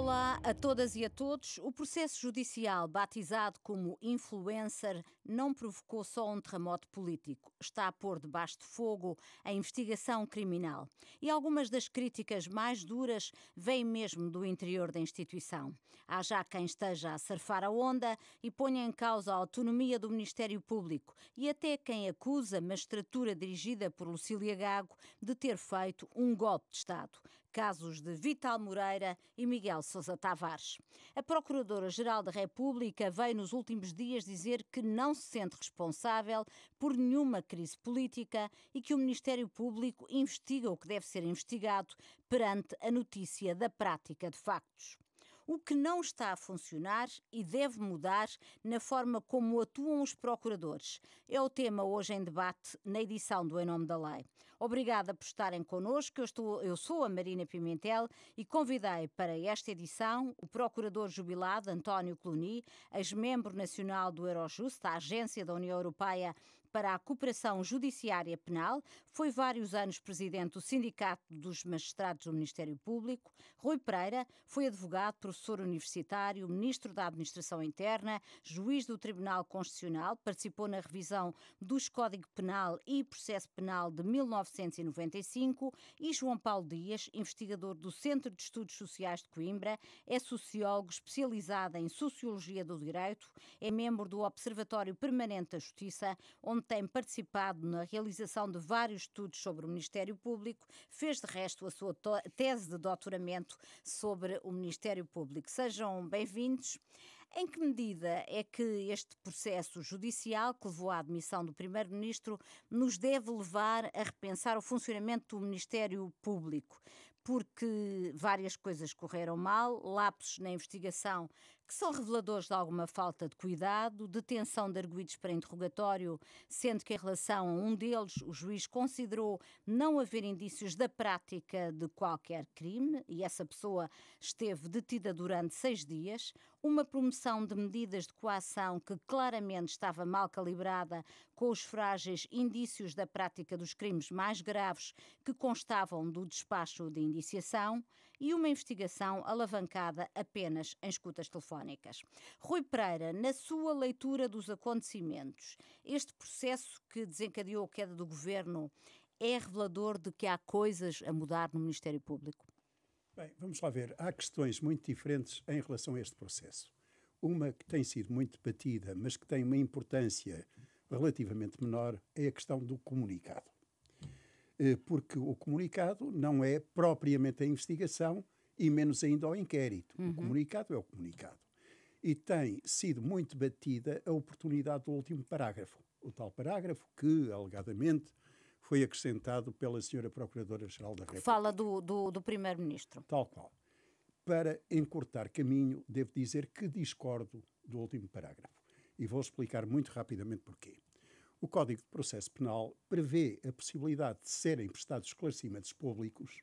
Olá a todas e a todos. O processo judicial, batizado como Influencer, não provocou só um terremoto político. Está a pôr debaixo de fogo a investigação criminal. E algumas das críticas mais duras vêm mesmo do interior da instituição. Há já quem esteja a surfar a onda e ponha em causa a autonomia do Ministério Público e até quem acusa a magistratura dirigida por Lucília Gago de ter feito um golpe de Estado casos de Vital Moreira e Miguel Sousa Tavares. A Procuradora-Geral da República veio nos últimos dias dizer que não se sente responsável por nenhuma crise política e que o Ministério Público investiga o que deve ser investigado perante a notícia da prática de factos o que não está a funcionar e deve mudar na forma como atuam os procuradores. É o tema hoje em debate na edição do Em Nome da Lei. Obrigada por estarem connosco. Eu, estou, eu sou a Marina Pimentel e convidei para esta edição o procurador jubilado António Cluny, ex-membro nacional do Eurojust, a agência da União Europeia para a cooperação judiciária penal, foi vários anos presidente do Sindicato dos Magistrados do Ministério Público. Rui Pereira foi advogado, professor universitário, ministro da Administração Interna, juiz do Tribunal Constitucional, participou na revisão dos Código Penal e Processo Penal de 1995 e João Paulo Dias, investigador do Centro de Estudos Sociais de Coimbra, é sociólogo especializado em Sociologia do Direito, é membro do Observatório Permanente da Justiça, onde tem participado na realização de vários estudos sobre o Ministério Público, fez de resto a sua tese de doutoramento sobre o Ministério Público. Sejam bem-vindos. Em que medida é que este processo judicial, que levou à admissão do Primeiro-Ministro, nos deve levar a repensar o funcionamento do Ministério Público? Porque várias coisas correram mal, lapsos na investigação que são reveladores de alguma falta de cuidado, detenção de arguídos para interrogatório, sendo que em relação a um deles o juiz considerou não haver indícios da prática de qualquer crime e essa pessoa esteve detida durante seis dias, uma promoção de medidas de coação que claramente estava mal calibrada com os frágeis indícios da prática dos crimes mais graves que constavam do despacho de indiciação, e uma investigação alavancada apenas em escutas telefónicas. Rui Pereira, na sua leitura dos acontecimentos, este processo que desencadeou a queda do governo é revelador de que há coisas a mudar no Ministério Público? Bem, vamos lá ver. Há questões muito diferentes em relação a este processo. Uma que tem sido muito debatida, mas que tem uma importância relativamente menor, é a questão do comunicado. Eh, porque o comunicado não é propriamente a investigação e menos ainda o inquérito. Uhum. O comunicado é o comunicado. E tem sido muito batida a oportunidade do último parágrafo, o tal parágrafo que, alegadamente, foi acrescentado pela senhora Procuradora-Geral da República. Fala do, do, do Primeiro-Ministro. Tal qual. Para encurtar caminho, devo dizer que discordo do último parágrafo. E vou explicar muito rapidamente porquê. O Código de Processo Penal prevê a possibilidade de serem prestados esclarecimentos públicos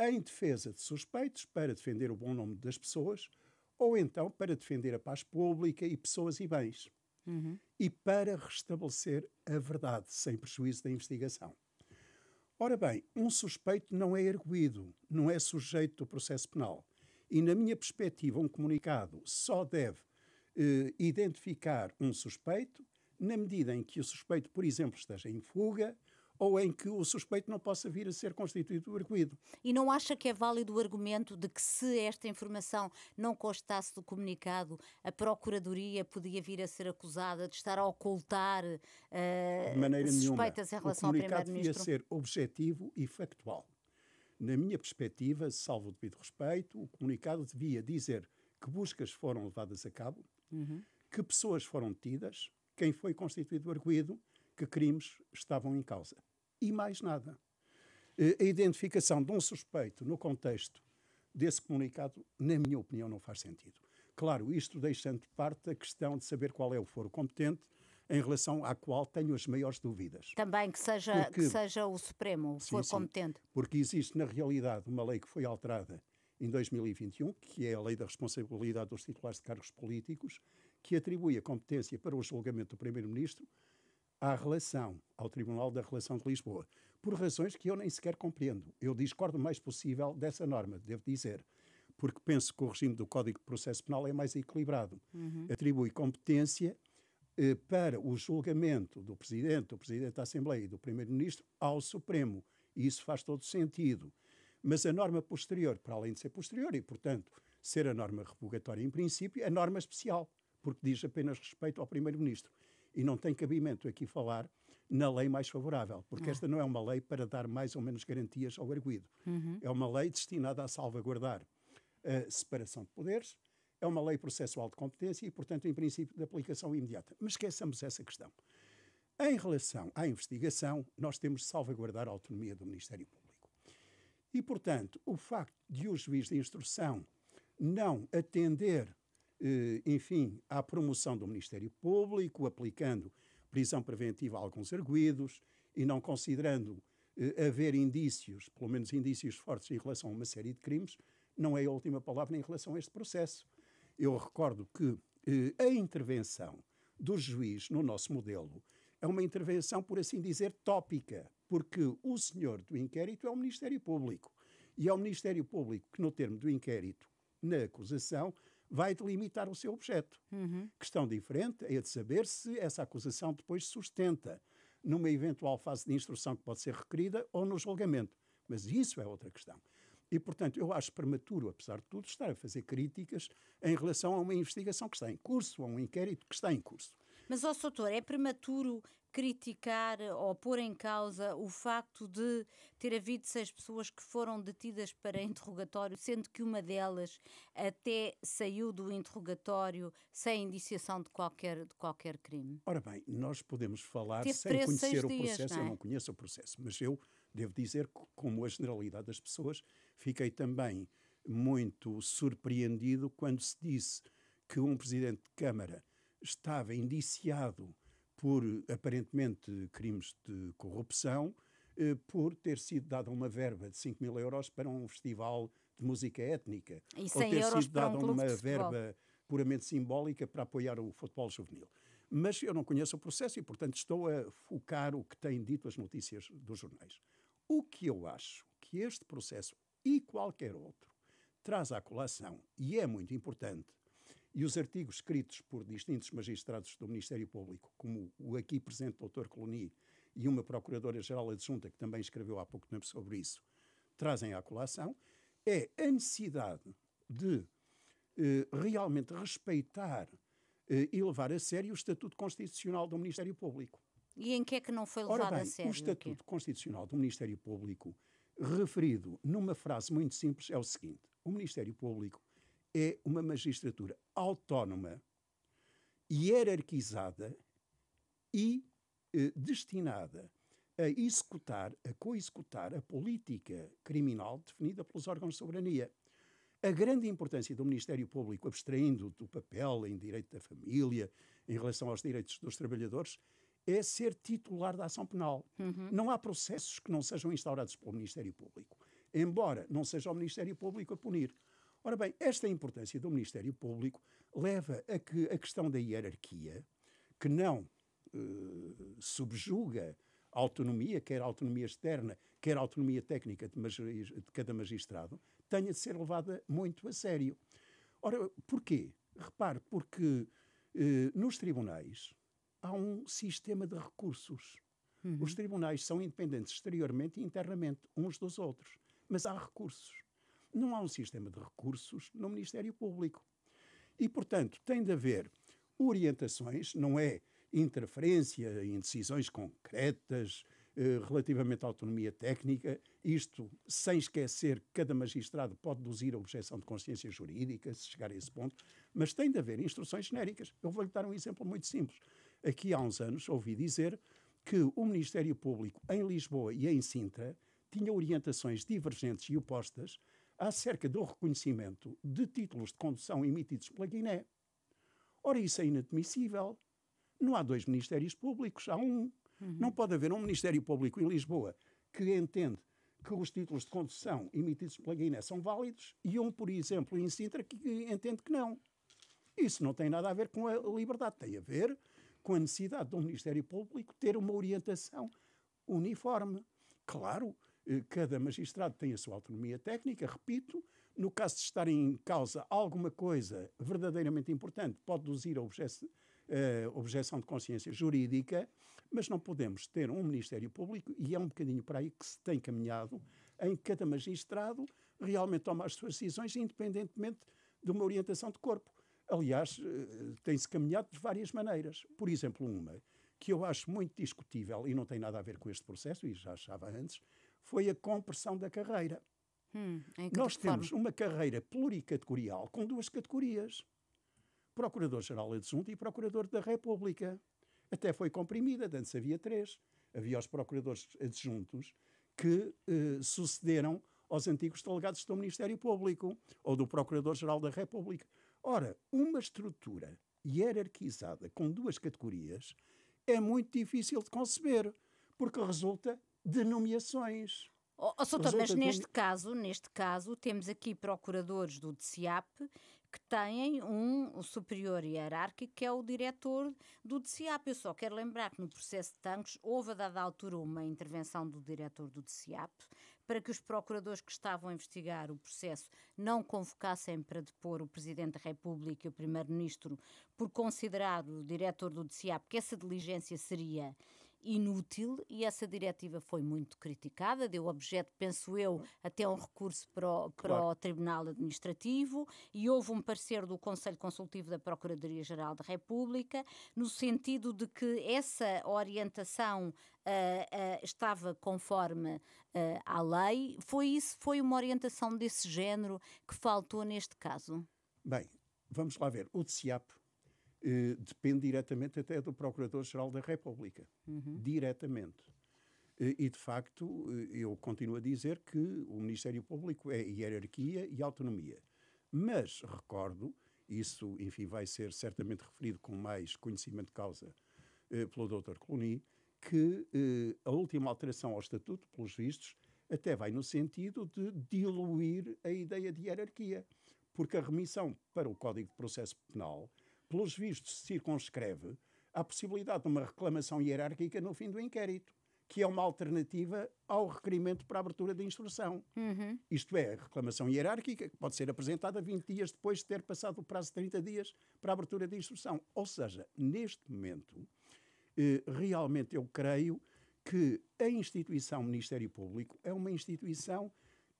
em defesa de suspeitos para defender o bom nome das pessoas ou então para defender a paz pública e pessoas e bens. Uhum. E para restabelecer a verdade sem prejuízo da investigação. Ora bem, um suspeito não é erguido, não é sujeito do processo penal. E, na minha perspectiva, um comunicado só deve eh, identificar um suspeito, na medida em que o suspeito, por exemplo, esteja em fuga ou em que o suspeito não possa vir a ser constituído arguído. E não acha que é válido o argumento de que se esta informação não constasse do comunicado, a Procuradoria podia vir a ser acusada de estar a ocultar uh, suspeitas nenhuma. em relação ao Primeiro-Ministro? O comunicado devia ser objetivo e factual. Na minha perspectiva, salvo o devido respeito, o comunicado devia dizer que buscas foram levadas a cabo, uhum. que pessoas foram detidas, quem foi constituído arguído, que crimes estavam em causa. E mais nada. Eh, a identificação de um suspeito no contexto desse comunicado, na minha opinião, não faz sentido. Claro, isto deixando de parte a questão de saber qual é o foro competente, em relação à qual tenho as maiores dúvidas. Também que seja, porque, que seja o Supremo, o foro competente. Porque existe, na realidade, uma lei que foi alterada em 2021, que é a Lei da Responsabilidade dos Titulares de Cargos Políticos, que atribui a competência para o julgamento do Primeiro-Ministro à relação, ao Tribunal da Relação de Lisboa, por razões que eu nem sequer compreendo. Eu discordo o mais possível dessa norma, devo dizer, porque penso que o regime do Código de Processo Penal é mais equilibrado. Uhum. Atribui competência eh, para o julgamento do Presidente, do Presidente da Assembleia e do Primeiro-Ministro ao Supremo. E isso faz todo sentido. Mas a norma posterior, para além de ser posterior e, portanto, ser a norma revogatória em princípio, é norma especial porque diz apenas respeito ao Primeiro-Ministro. E não tem cabimento aqui falar na lei mais favorável, porque ah. esta não é uma lei para dar mais ou menos garantias ao arguído. Uhum. É uma lei destinada a salvaguardar a separação de poderes, é uma lei processual de competência e, portanto, em princípio, de aplicação imediata. Mas esqueçamos essa questão. Em relação à investigação, nós temos de salvaguardar a autonomia do Ministério Público. E, portanto, o facto de o juiz de instrução não atender eh, enfim, à promoção do Ministério Público, aplicando prisão preventiva a alguns arguídos e não considerando eh, haver indícios, pelo menos indícios fortes em relação a uma série de crimes, não é a última palavra em relação a este processo. Eu recordo que eh, a intervenção do juiz no nosso modelo é uma intervenção, por assim dizer, tópica, porque o senhor do inquérito é o Ministério Público. E é o Ministério Público que, no termo do inquérito, na acusação, vai delimitar o seu objeto. Uhum. Questão diferente é de saber se essa acusação depois sustenta numa eventual fase de instrução que pode ser requerida ou no julgamento. Mas isso é outra questão. E, portanto, eu acho prematuro, apesar de tudo, estar a fazer críticas em relação a uma investigação que está em curso, a um inquérito que está em curso. Mas, ó Soutor, é prematuro criticar ou pôr em causa o facto de ter havido seis pessoas que foram detidas para interrogatório, sendo que uma delas até saiu do interrogatório sem indiciação de qualquer, de qualquer crime? Ora bem, nós podemos falar Teve sem conhecer o processo, não é? eu não conheço o processo, mas eu devo dizer que, como a generalidade das pessoas, fiquei também muito surpreendido quando se disse que um presidente de Câmara estava indiciado por aparentemente crimes de corrupção, eh, por ter sido dada uma verba de 5 mil euros para um festival de música étnica. E ou ter sido dada um uma verba puramente simbólica para apoiar o futebol juvenil. Mas eu não conheço o processo e, portanto, estou a focar o que têm dito as notícias dos jornais. O que eu acho que este processo e qualquer outro traz à colação, e é muito importante, e os artigos escritos por distintos magistrados do Ministério Público, como o aqui presente Dr. Coloni e uma Procuradora-Geral Adjunta, que também escreveu há pouco tempo sobre isso, trazem à colação, é a necessidade de eh, realmente respeitar eh, e levar a sério o Estatuto Constitucional do Ministério Público. E em que é que não foi levado Ora bem, a sério? O Estatuto Constitucional do Ministério Público, referido numa frase muito simples, é o seguinte: o Ministério Público é uma magistratura autónoma, hierarquizada e eh, destinada a executar, a coexecutar a política criminal definida pelos órgãos de soberania. A grande importância do Ministério Público, abstraindo do papel em direito da família, em relação aos direitos dos trabalhadores, é ser titular da ação penal. Uhum. Não há processos que não sejam instaurados pelo Ministério Público, embora não seja o Ministério Público a punir. Ora bem, esta importância do Ministério Público leva a que a questão da hierarquia, que não eh, subjuga a autonomia, quer a autonomia externa, quer a autonomia técnica de, de cada magistrado, tenha de ser levada muito a sério. Ora, porquê? Repare, porque eh, nos tribunais há um sistema de recursos. Uhum. Os tribunais são independentes exteriormente e internamente, uns dos outros, mas há recursos. Não há um sistema de recursos no Ministério Público. E, portanto, tem de haver orientações, não é interferência em decisões concretas eh, relativamente à autonomia técnica, isto sem esquecer que cada magistrado pode deduzir a objeção de consciência jurídica, se chegar a esse ponto, mas tem de haver instruções genéricas. Eu vou-lhe dar um exemplo muito simples. Aqui há uns anos ouvi dizer que o Ministério Público em Lisboa e em Sintra tinha orientações divergentes e opostas acerca do reconhecimento de títulos de condução emitidos pela Guiné. Ora, isso é inadmissível. Não há dois ministérios públicos, há um. Uhum. Não pode haver um Ministério Público em Lisboa que entende que os títulos de condução emitidos pela Guiné são válidos e um, por exemplo, em Sintra, que entende que não. Isso não tem nada a ver com a liberdade, tem a ver com a necessidade do Ministério Público ter uma orientação uniforme. Claro eh, cada magistrado tem a sua autonomia técnica, repito. No caso de estar em causa alguma coisa verdadeiramente importante, pode deduzir a objeção, eh, de consciência jurídica, mas não podemos ter um Ministério Público, e é um bocadinho para aí que se tem caminhado, em que cada magistrado realmente toma as suas decisões independentemente de uma orientação de corpo. Aliás, eh, tem-se caminhado de várias maneiras. Por exemplo, uma que eu acho muito discutível e não tem nada a ver com este processo, e já achava antes, foi a compressão da carreira. Hum, Nós temos forma? uma carreira pluricategorial com duas categorias: Procurador-Geral Adjunto e Procurador da República. Até foi comprimida, antes havia três. Havia os procuradores adjuntos que eh, sucederam aos antigos delegados do Ministério Público ou do Procurador-Geral da República. Ora, uma estrutura hierarquizada com duas categorias é muito difícil de conceber, porque resulta de nomeações. Oh, oh, mas neste caso, neste caso, temos aqui procuradores do DCIAP que têm um superior hierárquico que é o diretor do DCIAP. Eu só quero lembrar que no processo de Tancos houve a dada altura uma intervenção do diretor do DCIAP para que os procuradores que estavam a investigar o processo não convocassem para depor o Presidente da República e o Primeiro-Ministro por considerar o diretor do DCIAP que essa diligência seria inútil e essa diretiva foi muito criticada, deu objeto, penso eu, até um recurso para o, para claro. o Tribunal Administrativo e houve um parecer do Conselho Consultivo da Procuradoria-Geral da República no sentido de que essa orientação uh, uh, estava conforme uh, à lei. Foi isso, foi uma orientação desse género que faltou neste caso? Bem, vamos lá ver. O DCIAP eh, depende diretamente até do Procurador-Geral da República. Uhum. Diretamente. Eh, e, de facto, eh, eu continuo a dizer que o Ministério Público é hierarquia e autonomia. Mas recordo, isso, enfim, vai ser certamente referido com mais conhecimento de causa eh, pelo Dr. Cluny, que eh, a última alteração ao Estatuto, pelos vistos, até vai no sentido de diluir a ideia de hierarquia. Porque a remissão para o Código de Processo Penal pelos vistos, se circunscreve à possibilidade de uma reclamação hierárquica no fim do inquérito, que é uma alternativa ao requerimento para abertura de instrução. Uhum. Isto é, reclamação hierárquica que pode ser apresentada 20 dias depois de ter passado o prazo de 30 dias para abertura de instrução. Ou seja, neste momento, eh, realmente eu creio que a instituição Ministério Público é uma instituição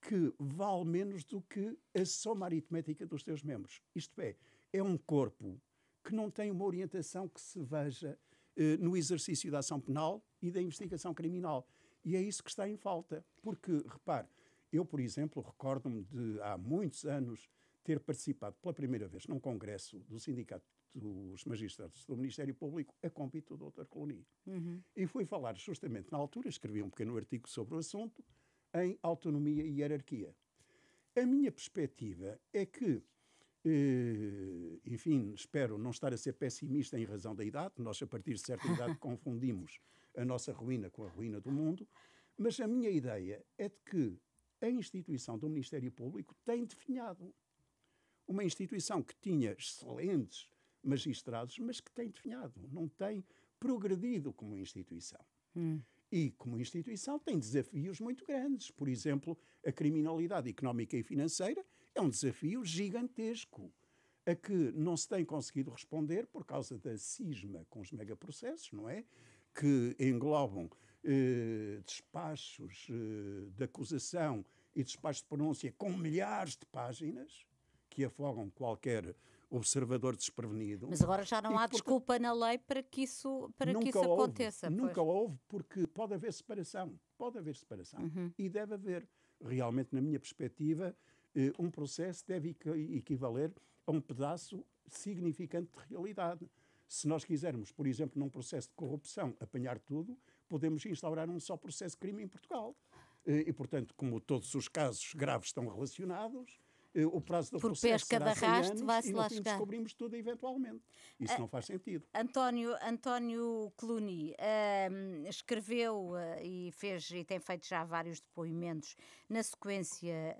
que vale menos do que a soma aritmética dos seus membros. Isto é, é um corpo que não tem uma orientação que se veja eh, no exercício da ação penal e da investigação criminal. E é isso que está em falta. Porque, repare, eu, por exemplo, recordo-me de há muitos anos ter participado pela primeira vez num congresso do Sindicato dos Magistrados do Ministério Público a convite do Dr. Coloni. Uhum. E fui falar justamente na altura, escrevi um pequeno artigo sobre o assunto, em autonomia e hierarquia. A minha perspectiva é que eh, enfim, espero não estar a ser pessimista em razão da idade, nós a partir de certa idade confundimos a nossa ruína com a ruína do mundo, mas a minha ideia é de que a instituição do Ministério Público tem definhado. Uma instituição que tinha excelentes magistrados, mas que tem definhado, não tem progredido como instituição. Hum. E, como instituição, tem desafios muito grandes. Por exemplo, a criminalidade económica e financeira, é um desafio gigantesco a que não se tem conseguido responder por causa da cisma com os megaprocessos, não é? Que englobam eh, despachos eh, de acusação e despachos de pronúncia com milhares de páginas que afogam qualquer observador desprevenido. Mas agora já não e há desculpa na lei para que isso, para que isso houve, aconteça. Nunca houve, porque pode haver separação. Pode haver separação. Uhum. E deve haver. Realmente, na minha perspectiva, eh, um processo deve equivaler a um pedaço significante de realidade. Se nós quisermos, por exemplo, num processo de corrupção, apanhar tudo, podemos instaurar um só processo de crime em Portugal. Eh, e, portanto, como todos os casos graves estão relacionados, eh, o prazo da Por pesca de arrasto vai-se lá chegar. descobrimos tudo eventualmente. Isso uh, não faz sentido. António, António Cluny uh, escreveu uh, e fez e tem feito já vários depoimentos na sequência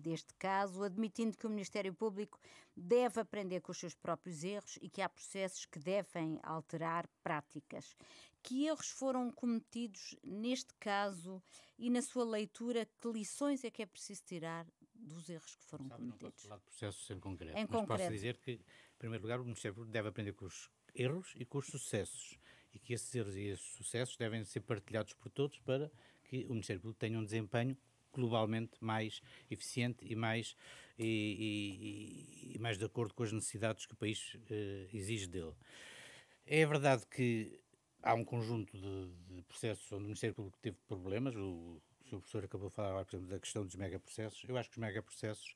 deste caso, admitindo que o Ministério Público deve aprender com os seus próprios erros e que há processos que devem alterar práticas. Que erros foram cometidos neste caso e na sua leitura, que lições é que é preciso tirar dos erros que foram Sabe, cometidos. Não posso falar de processo ser concreto, em mas concreto. posso dizer que, em primeiro lugar, o Ministério Público deve aprender com os erros e com os sucessos, e que esses erros e esses sucessos devem ser partilhados por todos para que o Ministério Público tenha um desempenho globalmente mais eficiente e mais, e, e, e mais de acordo com as necessidades que o país eh, exige dele. É verdade que há um conjunto de, de processos onde o Ministério Público teve problemas, o, o professor acabou de falar, por exemplo, da questão dos megaprocessos, eu acho que os megaprocessos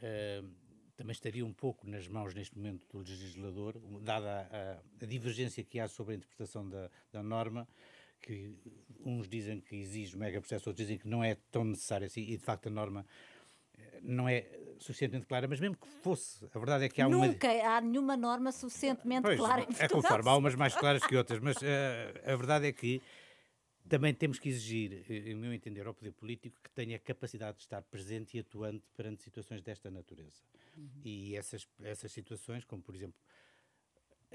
uh, também estariam um pouco nas mãos neste momento do legislador, dada a, a divergência que há sobre a interpretação da, da norma, que uns dizem que exige megaprocesso, outros dizem que não é tão necessário assim, e de facto a norma eh, não é suficientemente clara, mas mesmo que fosse, a verdade é que há Nunca uma... Nunca há nenhuma norma suficientemente pois, clara em Portugal. É conforme, há umas mais claras que outras, mas uh, a verdade é que também temos que exigir, eh, em meu entender, ao poder político que tenha a capacidade de estar presente e atuante perante situações desta natureza. Uhum. E essas, essas situações, como por exemplo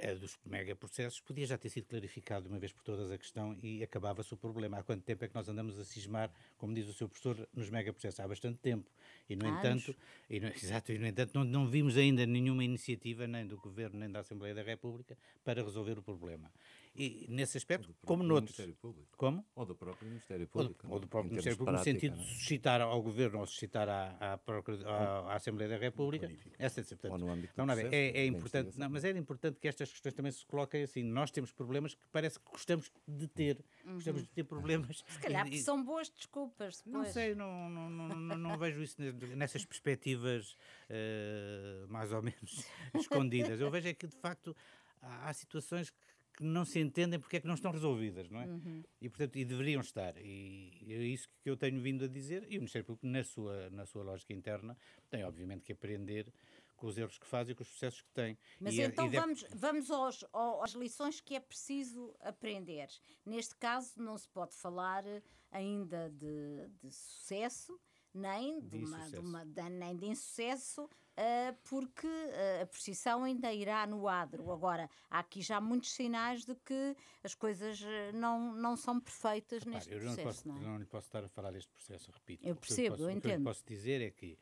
a dos megaprocessos, podia já ter sido clarificado de uma vez por todas a questão e acabava-se o problema. Há quanto tempo é que nós andamos a cismar, como diz o seu professor, nos megaprocessos? Há bastante tempo. E, no Anos. entanto, e no, exato, e no entanto não, não vimos ainda nenhuma iniciativa, nem do Governo, nem da Assembleia da República, para resolver o problema. E, nesse aspecto, como noutros. Público. Como? Ou do próprio Ministério Público. Ou do, ou né? do próprio Ministério Público, prática, no sentido não? de né? suscitar ao Governo ou suscitar à, à, à, hum. à Assembleia da República. Bonifico. Essa, portanto, é ou no âmbito não, não é, é, é importante, não, mas é importante que estas questões também se coloquem assim. Nós temos problemas que parece que gostamos de ter. Uhum. Gostamos de ter problemas. Se calhar e, são boas desculpas. Não sei, não, não, não, não vejo isso nessas perspectivas uh, mais ou menos escondidas. Eu vejo é que, de facto, há, há situações que que não se entendem porque é que não estão resolvidas, não é? Uhum. E, portanto, e deveriam estar. E é isso que eu tenho vindo a dizer. E o Ministério Público, na sua, na sua lógica interna, tem, obviamente, que aprender com os erros que faz e com os processos que tem. Mas e, é- então e deve... vamos, vamos aos, aos, às lições que é preciso aprender. Neste caso, não se pode falar ainda de, de sucesso, nem de, de, uma, de uma, nem de insucesso, eh, porque eh, a procissão ainda irá no adro. Agora, há aqui já muitos sinais de que as coisas eh, não, não são perfeitas neste processo. Eu posso, não, é? não lhe posso estar a falar deste processo, repito. Eu percebo, eu, eu entendo. O que eu posso dizer é que,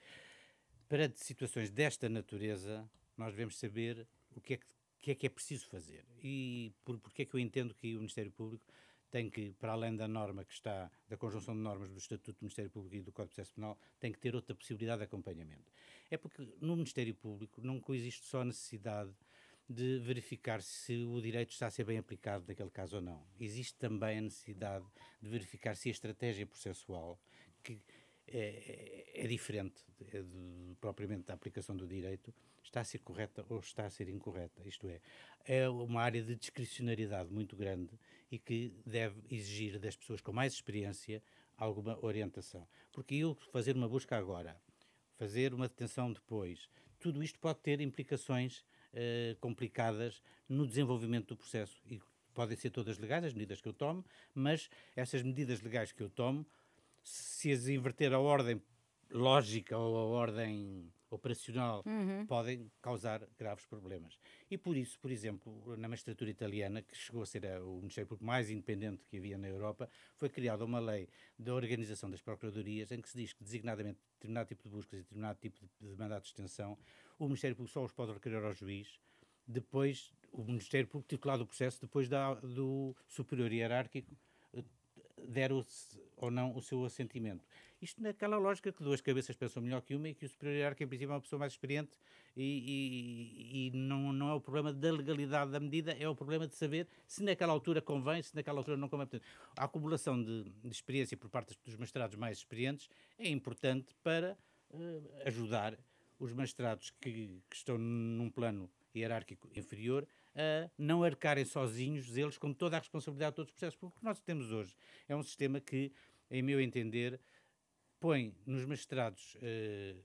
para situações desta natureza, nós devemos saber o que é que, que é, que é preciso fazer. E por, porque é que eu entendo que o Ministério Público tem que, para além da norma que está, da conjunção de normas do Estatuto do Ministério Público e do Código de Processo Penal, tem que ter outra possibilidade de acompanhamento. É porque no Ministério Público não coexiste só a necessidade de verificar se o direito está a ser bem aplicado naquele caso ou não. Existe também a necessidade de verificar se a estratégia processual que é, é diferente de, é propriamente da aplicação do direito, está a ser correta ou está a ser incorreta. Isto é, é uma área de discricionariedade muito grande e que deve exigir das pessoas com mais experiência alguma orientação. Porque eu fazer uma busca agora, fazer uma detenção depois, tudo isto pode ter implicações eh, complicadas no desenvolvimento do processo e podem ser todas legais as medidas que eu tomo, mas essas medidas legais que eu tomo, se as inverter a ordem lógica ou a ordem operacional uhum. podem causar graves problemas. E por isso, por exemplo, na magistratura italiana, que chegou a ser o Ministério Público mais independente que havia na Europa, foi criada uma lei da organização das procuradorias em que se diz que designadamente determinado tipo de buscas e determinado tipo de, mandato de extensão, o Ministério Público só os pode requerer ao juiz depois, o Ministério Público titulado do processo, depois da, do superior hierárquico eh, der ou não o seu assentimento. Isto naquela lógica que duas cabeças pensam melhor que uma e que o superior hierárquico, em princípio, é uma pessoa mais experiente e, e, e não, não é o problema da legalidade da medida, é o problema de saber se naquela altura convém, se naquela altura não convém. Portanto, a acumulação de, de experiência por parte dos mestrados mais experientes é importante para uh, ajudar os mestrados que, que estão num plano hierárquico inferior a não arcarem sozinhos eles com toda a responsabilidade de todos os processos. Porque o que nós temos hoje é um sistema que, em meu entender, põe nos magistrados eh,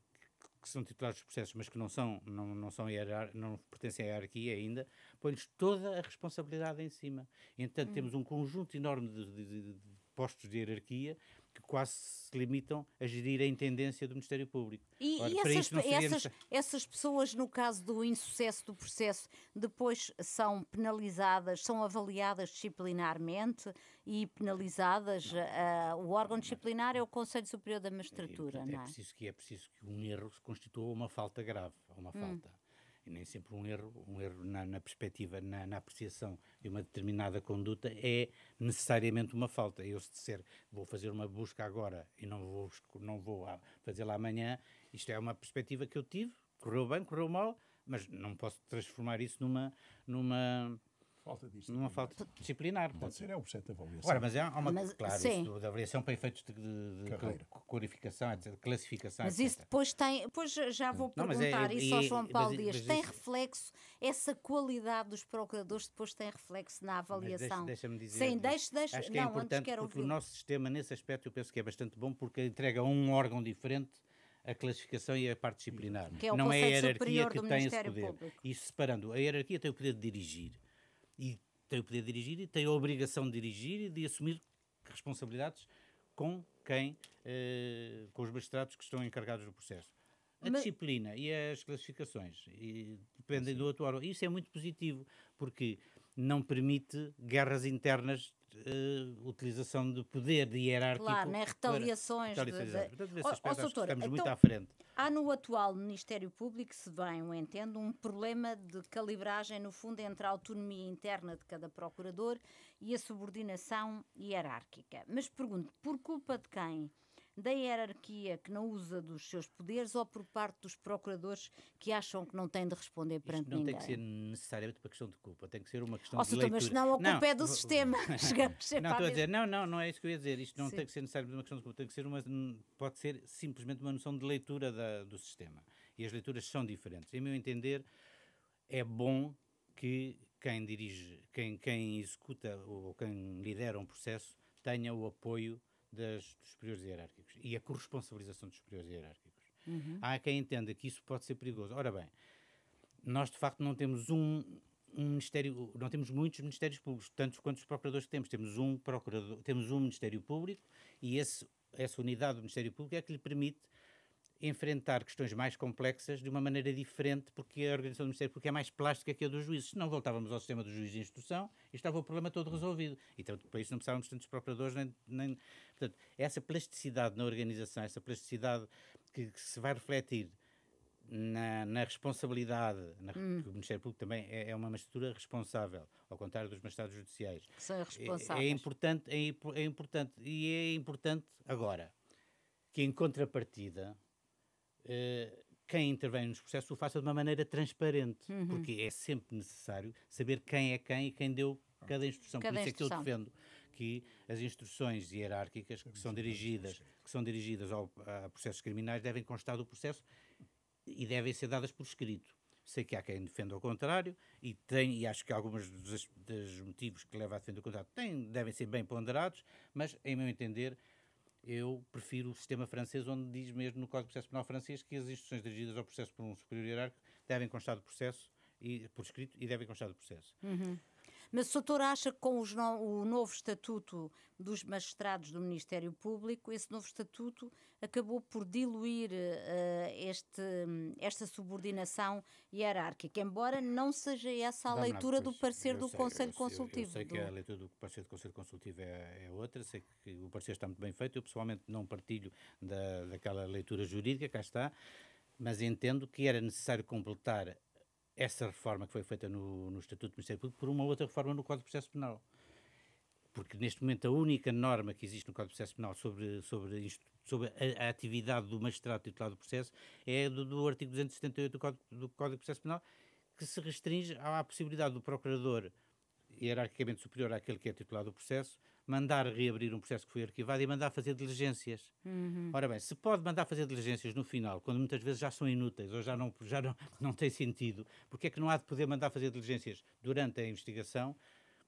que são titulares dos processos, mas que não são, não, não são hierar, não pertencem à hierarquia ainda, põe-lhes toda a responsabilidade em cima. Entanto, hum. temos um conjunto enorme de, de, de postos de hierarquia que quase se limitam a gerir a intendência do Ministério Público. E, Ora, e essas, essas, pessoas, no caso do insucesso do processo, depois são penalizadas, são avaliadas disciplinarmente e penalizadas. Uh, o órgão disciplinar é o Conselho Superior da Magistratura, é, é, é, não é? Preciso que, é preciso que um erro se constitua uma falta grave, uma hum. falta nem sempre um erro, um erro na, na perspectiva, na, na, apreciação de uma determinada conduta é necessariamente uma falta. Eu se disser vou fazer uma busca agora e não vou, não vou fazê-la amanhã, isto é uma perspectiva que eu tive, correu bem, correu mal, mas não posso transformar isso numa, numa falta Numa falta disciplinar. Pode portanto. ser, é um processo de avaliação. Agora, mas é uma, mas, claro, sim. de avaliação para efeitos de, de, de classificação, Mas etc. isso depois tem, depois já vou não, é, perguntar é, isso ao João Paulo mas, Dias, mas tem isso, reflexo, essa qualidade dos procuradores depois tem reflexo na avaliação. Deixa-me deixa dizer. Sim, deixa, deixa. Acho que é não, é importante porque ouvir. o nosso sistema, nesse aspecto, eu penso que é bastante bom, porque entrega a um órgão diferente a classificação e a parte disciplinar. É não é a hierarquia que tem esse poder. Público. separando, a hierarquia tem o poder de dirigir e tem o poder de dirigir e tem a obrigação de dirigir e de assumir responsabilidades com quem, eh, com os magistrados que estão encarregados do processo. A Mas... disciplina e as classificações e dependem ah, Sim. do atuar. Isso é muito positivo, porque não permite guerras internas uh, utilização de poder de hierárquico. Claro, né? retaliações. Para, de, Portanto, oh, oh, estamos então, muito à frente. Há no atual Ministério Público, se bem o entendo, um problema de calibragem, no fundo, entre a autonomia interna de cada procurador e a subordinação hierárquica. Mas pergunto, por culpa de quem? da hierarquia que não usa dos seus poderes ou por parte dos procuradores que acham que não têm de responder perante Isto não ninguém? Não tem que ser necessariamente uma questão de culpa, tem que ser uma questão oh, de leitura. Mas não, a culpa é não, é do sistema. Chegamos sempre não, estou a dizer, não, não, não é isso que eu ia dizer. Isto não Sim. tem que ser necessariamente uma questão de culpa, tem que ser uma, pode ser simplesmente uma noção de leitura da, do sistema. E as leituras são diferentes. Em meu entender, é bom que quem dirige, quem, quem executa ou quem lidera um processo tenha o apoio das, dos superiores hierárquicos e a corresponsabilização dos superiores hierárquicos. Uhum. Há quem entenda que isso pode ser perigoso. Ora bem, nós de facto não temos um, um ministério, não temos muitos ministérios públicos, tantos quanto os procuradores que temos. Temos um procurador, temos um ministério público e esse essa unidade do Ministério Público é que lhe permite enfrentar questões mais complexas de uma maneira diferente, porque a organização do Ministério Público é mais plástica que a dos juízes. Se não voltávamos ao sistema dos juízes de instrução estava o problema todo resolvido. Então, para isso não precisávamos tantos procuradores, nem, nem... Portanto, essa plasticidade na organização, essa plasticidade que, que se vai refletir na, na, responsabilidade, na, hum. que o Ministério Público também é, é, uma magistratura responsável, ao contrário dos magistrados judiciais. Que são responsáveis. É, é importante, é, é, importante, e é importante agora que em contrapartida eh, quem intervém nos processos o faça de uma maneira transparente, uhum. porque é sempre necessário saber quem é quem e quem deu ah. cada instrução. Cada Por isso instrução. é que eu defendo que as instruções hierárquicas que são dirigidas, que são dirigidas ao, a processos criminais devem constar do processo e devem ser dadas por escrito. Sei que há quem defenda o contrário e tem, e acho que alguns dos, dos motivos que leva a defender o contrário têm, devem ser bem ponderados, mas, em meu entender, eu prefiro o sistema francês, onde diz mesmo no Código de Processo Penal francês que as instruções dirigidas ao processo por um superior hierárquico devem constar do processo e, por escrito e devem constar do processo. Uhum. Mas o doutor acha que com no, o novo estatuto dos magistrados do Ministério Público, esse novo estatuto acabou por diluir uh, este, esta subordinação hierárquica, embora não seja essa a leitura do parecer do sei, Conselho eu, Consultivo. Eu, eu sei do... que a leitura do parecer do Conselho Consultivo é, é, outra, sei que o parecer está muito bem feito, eu pessoalmente não partilho da, daquela leitura jurídica, cá está, mas entendo que era necessário completar essa reforma que foi feita no, no Estatuto do Ministério Público por uma outra reforma no Código de Processo Penal. Porque neste momento a única norma que existe no Código de Processo Penal sobre, sobre, sobre a, a atividade do magistrado titular do processo é do, do artigo 278 do Código, do Código de Processo Penal, que se restringe à, à possibilidade do procurador hierarquicamente superior àquele que é titular do processo mandar reabrir um processo que foi arquivado e mandar fazer diligências. Uhum. Ora bem, se pode mandar fazer diligências no final, quando muitas vezes já são inúteis ou já não, já não, não tem sentido, porque é que não há de poder mandar fazer diligências durante a investigação?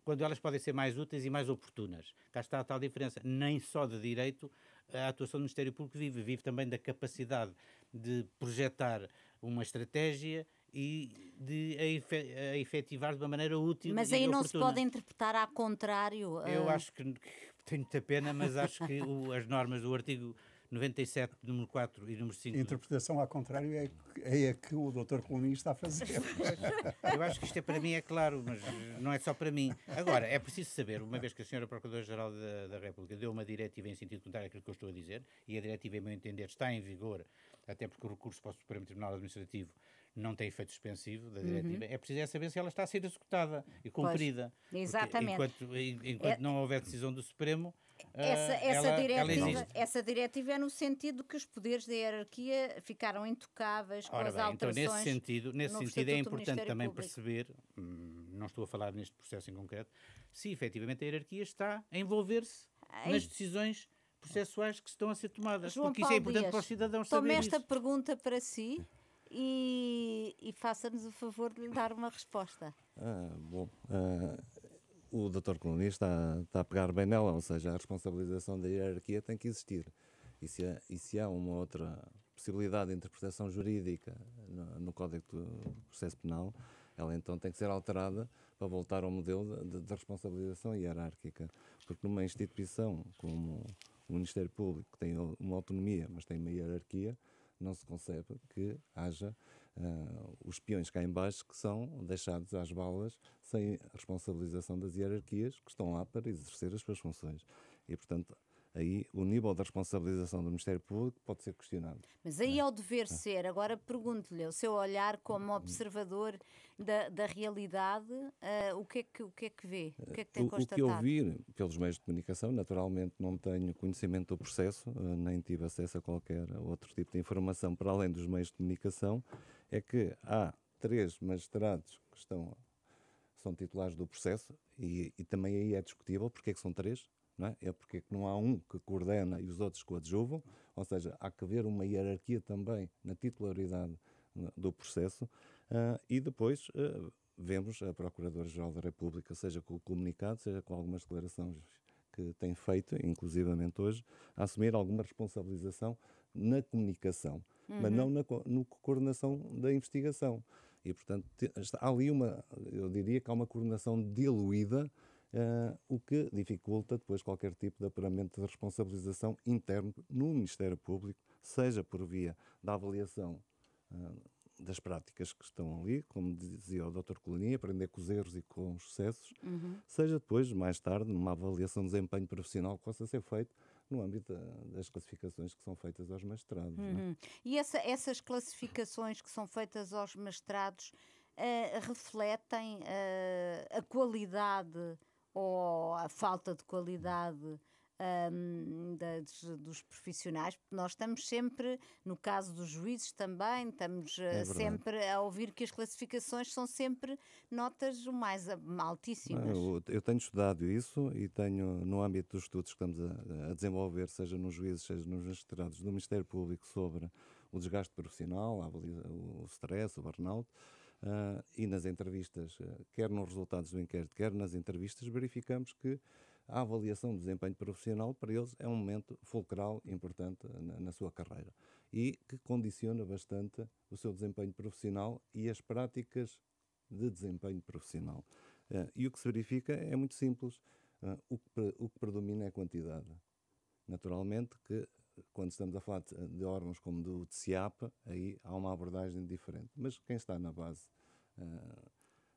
quando elas podem ser mais úteis e mais oportunas. Cá está a tal diferença, nem só de direito, a atuação do Ministério Público vive, vive também da capacidade de projetar uma estratégia, e de a, efe, a efetivar de uma maneira útil. Mas aí não oportuna. se pode interpretar ao contrário. Uh... Eu acho que, que tenho muita pena, mas acho que o, as normas do artigo 97, número 4 e número 5. A interpretação ao contrário é, é a que o doutor Coloninho está a fazer. Eu acho que isto é para mim, é claro, mas não é só para mim. Agora, é preciso saber, uma vez que a senhora Procuradora-Geral da, da, República deu uma diretiva em sentido contrário àquilo que eu estou a dizer, e a diretiva, em meu entender, está em vigor, até porque o recurso para o Supremo Tribunal Administrativo não tem efeito suspensivo da uhum. diretiva, uhum. é preciso é saber se ela está a ser executada e cumprida. Pois, exatamente. enquanto, enquanto é, não houver decisão do Supremo, ah, essa, essa, ela, diretiva, ela essa diretiva é no sentido que os poderes da hierarquia ficaram intocáveis Ora com as bem, alterações. Então, nesse sentido, nesse sentido é importante também Público. perceber, hum, não estou a falar neste processo em concreto, se efetivamente a hierarquia está a envolver-se nas decisões processuais que estão a ser tomadas. João porque Paulo isso é importante Dias, para os cidadãos saberem. Tome esta isso. pergunta para si e, e faça-nos o favor de lhe dar uma resposta. Ah, bom, ah, o Dr. Colonia está, está, a pegar bem nela, ou seja, a responsabilização da hierarquia tem que existir. E se há, e se há uma outra possibilidade de interpretação jurídica no, no Código do Processo Penal, ela então tem que ser alterada para voltar ao modelo de, de responsabilização hierárquica. Porque numa instituição como o Ministério Público, que tem uma autonomia, mas tem uma hierarquia, não se concebe que haja uh, os peões cá embaixo que são deixados às balas sem responsabilização das hierarquias que estão lá para exercer as suas funções. E, portanto, aí o nível da responsabilização do Ministério Público pode ser questionado. Mas aí é né? o dever tá. ser. Agora pergunto-lhe, o seu olhar como uhum. observador da, da realidade, uh, o, que é que, o que é que vê? O que é que tem constatado? Eh, o que eu vi pelos meios de comunicação, naturalmente não tenho conhecimento do processo, eh, nem tive acesso a qualquer outro tipo de informação para além dos meios de comunicação, é que há três magistrados que estão são titulares do processo e, e também aí é discutível porque é que são três não é? É porque é não há um que coordena e os outros coadjuvam, ou seja, há que haver uma hierarquia também na titularidade né, do processo uh, e depois uh, vemos a Procuradora-Geral da República, seja com o comunicado, seja com algumas declarações que tem feito, inclusivamente hoje, a assumir alguma responsabilização na comunicação, uhum. mas não na no coordenação da investigação. E, portanto, há ali uma, eu diria que há uma coordenação diluída uh, o que dificulta depois qualquer tipo de apuramento de responsabilização interno no Ministério Público, seja por via da avaliação uh, das práticas que estão ali, como dizia o Dr. Colonia, aprender com os erros e com os sucessos, uhum. seja depois, mais tarde, numa avaliação de desempenho profissional que possa ser feito no âmbito das classificações que são feitas aos mestrados. É? Uhum. E essa, essas classificações que são feitas aos mestrados uh, refletem uh, a qualidade ou a falta de qualidade um, das, dos profissionais, nós estamos sempre, no caso dos juízes também, estamos é eh, sempre a ouvir que as classificações são sempre notas mais altíssimas. Eu, eu, tenho estudado isso e tenho, no âmbito dos estudos que estamos a, a desenvolver, seja nos juízes, seja nos magistrados do Ministério Público, sobre o desgaste profissional, o stress, o burnout, uh, e nas entrevistas, ah, quer nos resultados do inquérito, quer nas entrevistas, verificamos que a avaliação do desempenho profissional para eles é um momento fulcral importante na, na, sua carreira e que condiciona bastante o seu desempenho profissional e as práticas de desempenho profissional. Uh, e o que se verifica é muito simples. Uh, o, que, o que predomina é a quantidade. Naturalmente que quando estamos a falar de órgãos como do TCIAP, aí há uma abordagem diferente. Mas quem está na base uh,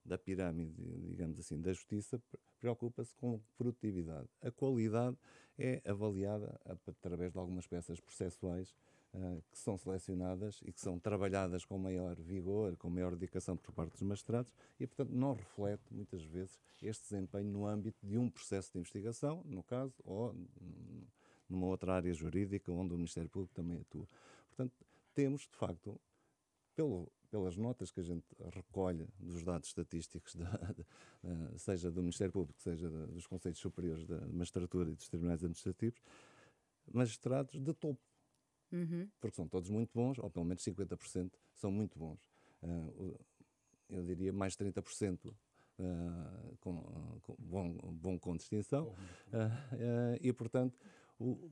da pirâmide, digamos assim, da justiça, preocupa-se com produtividade. A qualidade é avaliada através de algumas peças processuais uh, que são selecionadas e que são trabalhadas com maior vigor, com maior dedicação por parte dos magistrados e, portanto, não reflete muitas vezes este desempenho no âmbito de um processo de investigação, no caso, ou numa outra área jurídica onde o Ministério Público também atua. Portanto, temos, de facto, pelo, pelas notas que a gente recolhe dos dados estatísticos, da, da, seja do Ministério Público, seja dos Conselhos Superiores da Magistratura e dos Tribunais Administrativos, magistrados de topo. Uhum. Porque são todos muito bons, ou pelo menos 50% são muito bons. Ah, eu diria mais 30% Uh, ah, com, com, bom, bom com distinção, uh, uh, e portanto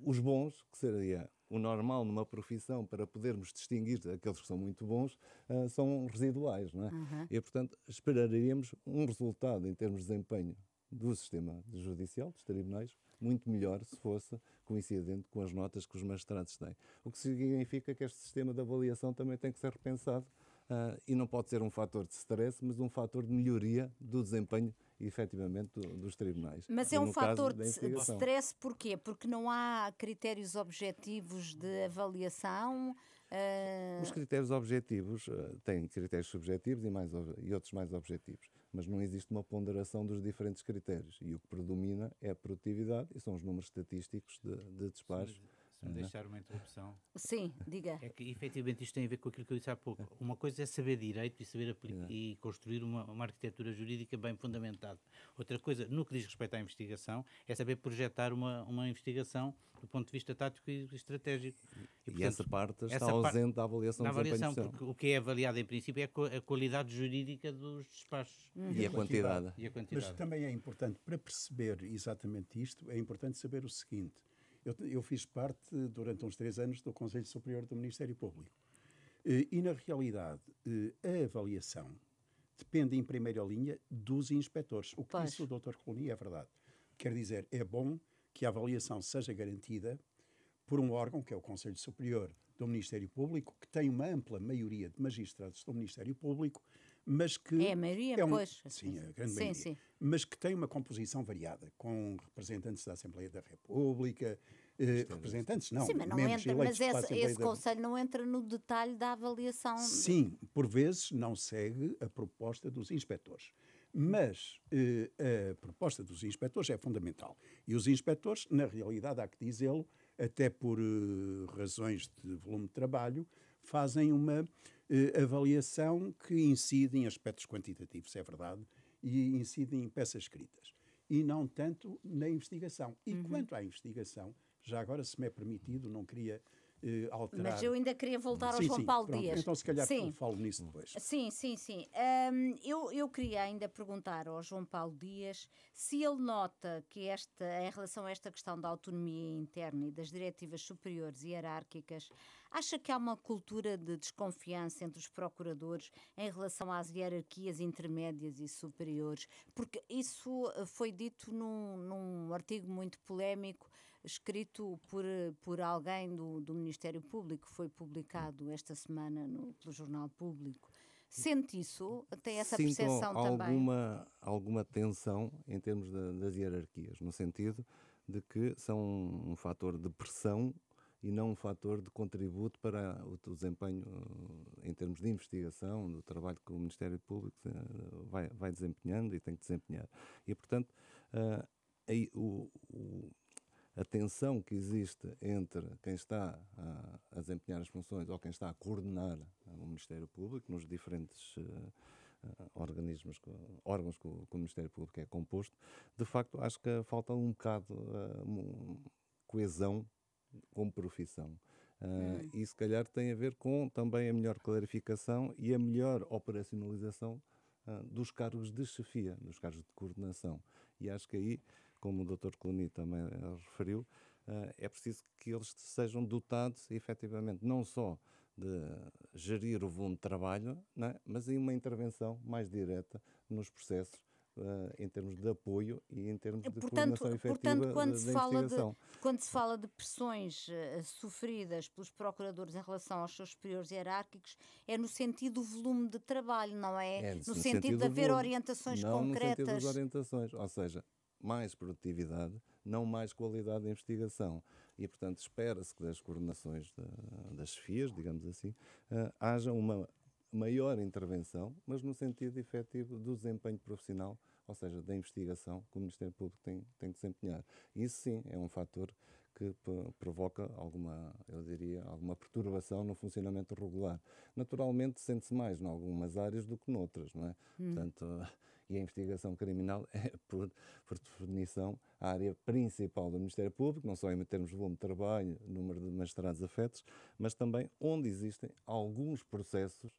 os bons, que seria o normal numa profissão para podermos distinguir aqueles que são muito bons uh, são residuais, não é? Uhum. E, portanto, esperaríamos um resultado em termos de desempenho do sistema judicial, dos tribunais, muito melhor se fosse coincidente com as notas que os magistrados têm. O que significa que este sistema de avaliação também tem que ser repensado uh, e não pode ser um fator de stress, mas um fator de melhoria do desempenho efetivamente dos tribunais. Mas e é um fator de, stress, porquê? Porque não há critérios objetivos de avaliação. Uh... Os critérios objetivos ah, têm critérios subjetivos e, mais, e outros mais objetivos, mas não existe uma ponderação dos diferentes critérios e o que predomina é a produtividade e são os números estatísticos de, de despacho. Sim se me é? deixar uma interrupção. Sim, diga. É que efetivamente isto tem a ver com aquilo que eu disse há pouco. Uma coisa é saber direito e saber aplicar, e construir uma, uma, arquitetura jurídica bem fundamentada. Outra coisa, no que diz respeito à investigação, é saber projetar uma, uma investigação do ponto de vista tático e estratégico. E, portanto, e essa parte está essa ausente da avaliação da avaliação, porque o que é avaliado em princípio é a qualidade jurídica dos despachos. Uhum. E, a quantidade. Quantidade. e a quantidade. Mas também é importante, para perceber exatamente isto, é importante saber o seguinte – eu, eu fiz parte, durante uns três anos, do Conselho Superior do Ministério Público. Eh, e, na realidade, eh, a avaliação depende, em primeira linha, dos inspectores. O que pois. disse o Dr. Coloni é verdade. Quer dizer, é bom que a avaliação seja garantida por um órgão, que é o Conselho Superior do Ministério Público, que tem uma ampla maioria de magistrados do Ministério Público mas que é a maioria, é um, pois. Sim, a grande sim, maioria, sim. mas que tem uma composição variada, com representantes da Assembleia da República, eh, é representantes não, sim, mas não entra, mas esse, esse da... conselho não entra no detalhe da avaliação. Sim, por vezes não segue a proposta dos inspectores. Mas eh, a proposta dos inspectores é fundamental. E os inspectores, na realidade, há que dizê-lo, até por eh, razões de volume de trabalho, fazem uma eh, avaliação que incide em aspectos quantitativos, é verdade, e incide em peças escritas, e não tanto na investigação. E uhum. quanto à investigação, já agora, se me é permitido, não queria eh, alterar. Mas eu ainda queria voltar ao João sim, Paulo pronto. Dias. Então, se calhar, sim. falo nisso depois. Sim, sim, sim. Um, eu, eu queria ainda perguntar ao João Paulo Dias se ele nota que esta, em relação a esta questão da autonomia interna e das diretivas superiores e hierárquicas, acha que há uma cultura de desconfiança entre os procuradores em relação às hierarquias intermédias e superiores? Porque isso eh, foi dito num, num artigo muito polémico escrito por, por alguém do, do Ministério Público, foi publicado esta semana no, pelo Jornal Público. Sente isso? Tem essa Sinto percepção alguma, também? alguma alguma tensão em termos de, das hierarquias, no sentido de que são um, fator de pressão e não um fator de contributo para o desempenho eh, em termos de investigação, do trabalho que o Ministério Público eh, vai, vai desempenhando e tem que desempenhar. E, portanto, uh, aí, o, a tensão que existe entre quem está a, a, desempenhar as funções ou quem está a coordenar eh, o Ministério Público nos diferentes uh, organismos, órgãos que o, que o, Ministério Público é composto, de facto acho que falta um bocado uh, coesão como profissão. Uh, hum. E se calhar tem a ver com também a melhor clarificação e a melhor operacionalização dos cargos de chefia, dos cargos de coordenação. E acho que aí como o Dr. Cluny também eh, referiu, eh, é preciso que eles sejam dotados, efetivamente, não só de gerir o volume de trabalho, né, mas em uma intervenção mais direta nos processos Uh, em termos de apoio e em termos de portanto, coordenação efetiva portanto, quando da, se da fala de, quando se fala de pressões uh, sofridas pelos procuradores em relação aos seus superiores hierárquicos, é no sentido do volume de trabalho, não é? é no, no, sentido, sentido de haver volume, orientações não concretas. No sentido das orientações, ou seja, mais produtividade, não mais qualidade da investigação. E, portanto, espera-se que das coordenações das FIAs, digamos assim, uh, haja uma maior intervenção, mas no sentido efetivo do desempenho profissional, ou seja, da investigação que o Ministério Público tem, tem que desempenhar. Isso sim é um fator que provoca alguma, eu diria, alguma perturbação no funcionamento regular. Naturalmente sente-se mais em algumas áreas do que noutras, não é? Hum. Portanto, e a investigação criminal é, por, por definição, a área principal do Ministério Público, não só em termos de volume de trabalho, número de magistrados afetos, mas também onde existem alguns processos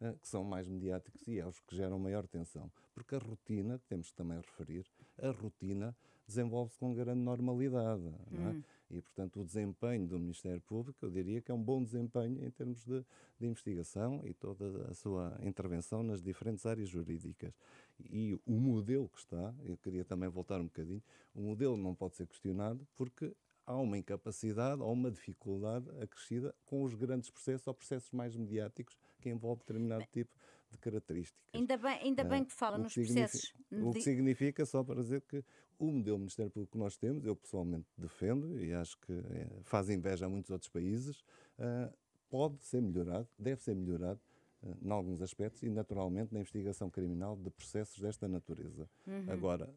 eh, que são mais mediáticos e é os que geram maior tensão. Porque a rotina, temos que também referir, a rotina desenvolve-se com grande normalidade. É? Hum. É? E, portanto, o desempenho do Ministério Público, eu diria que é um bom desempenho em termos de, de investigação e toda a sua intervenção nas diferentes áreas jurídicas. E o modelo que está, eu queria também voltar um bocadinho, o modelo não pode ser questionado porque há uma incapacidade ou uma dificuldade acrescida com os grandes processos ou processos mais mediáticos que envolvem determinado Bem, tipo de características. Ainda bem, ainda bem ah, que fala nos processos. O que significa, só para dizer que o modelo Ministério Público que nós temos, eu pessoalmente defendo e acho que é, faz inveja a muitos outros países, ah, pode ser melhorado, deve ser melhorado, ah, em alguns aspectos e, naturalmente, na investigação criminal de processos desta natureza. Uhum. Agora,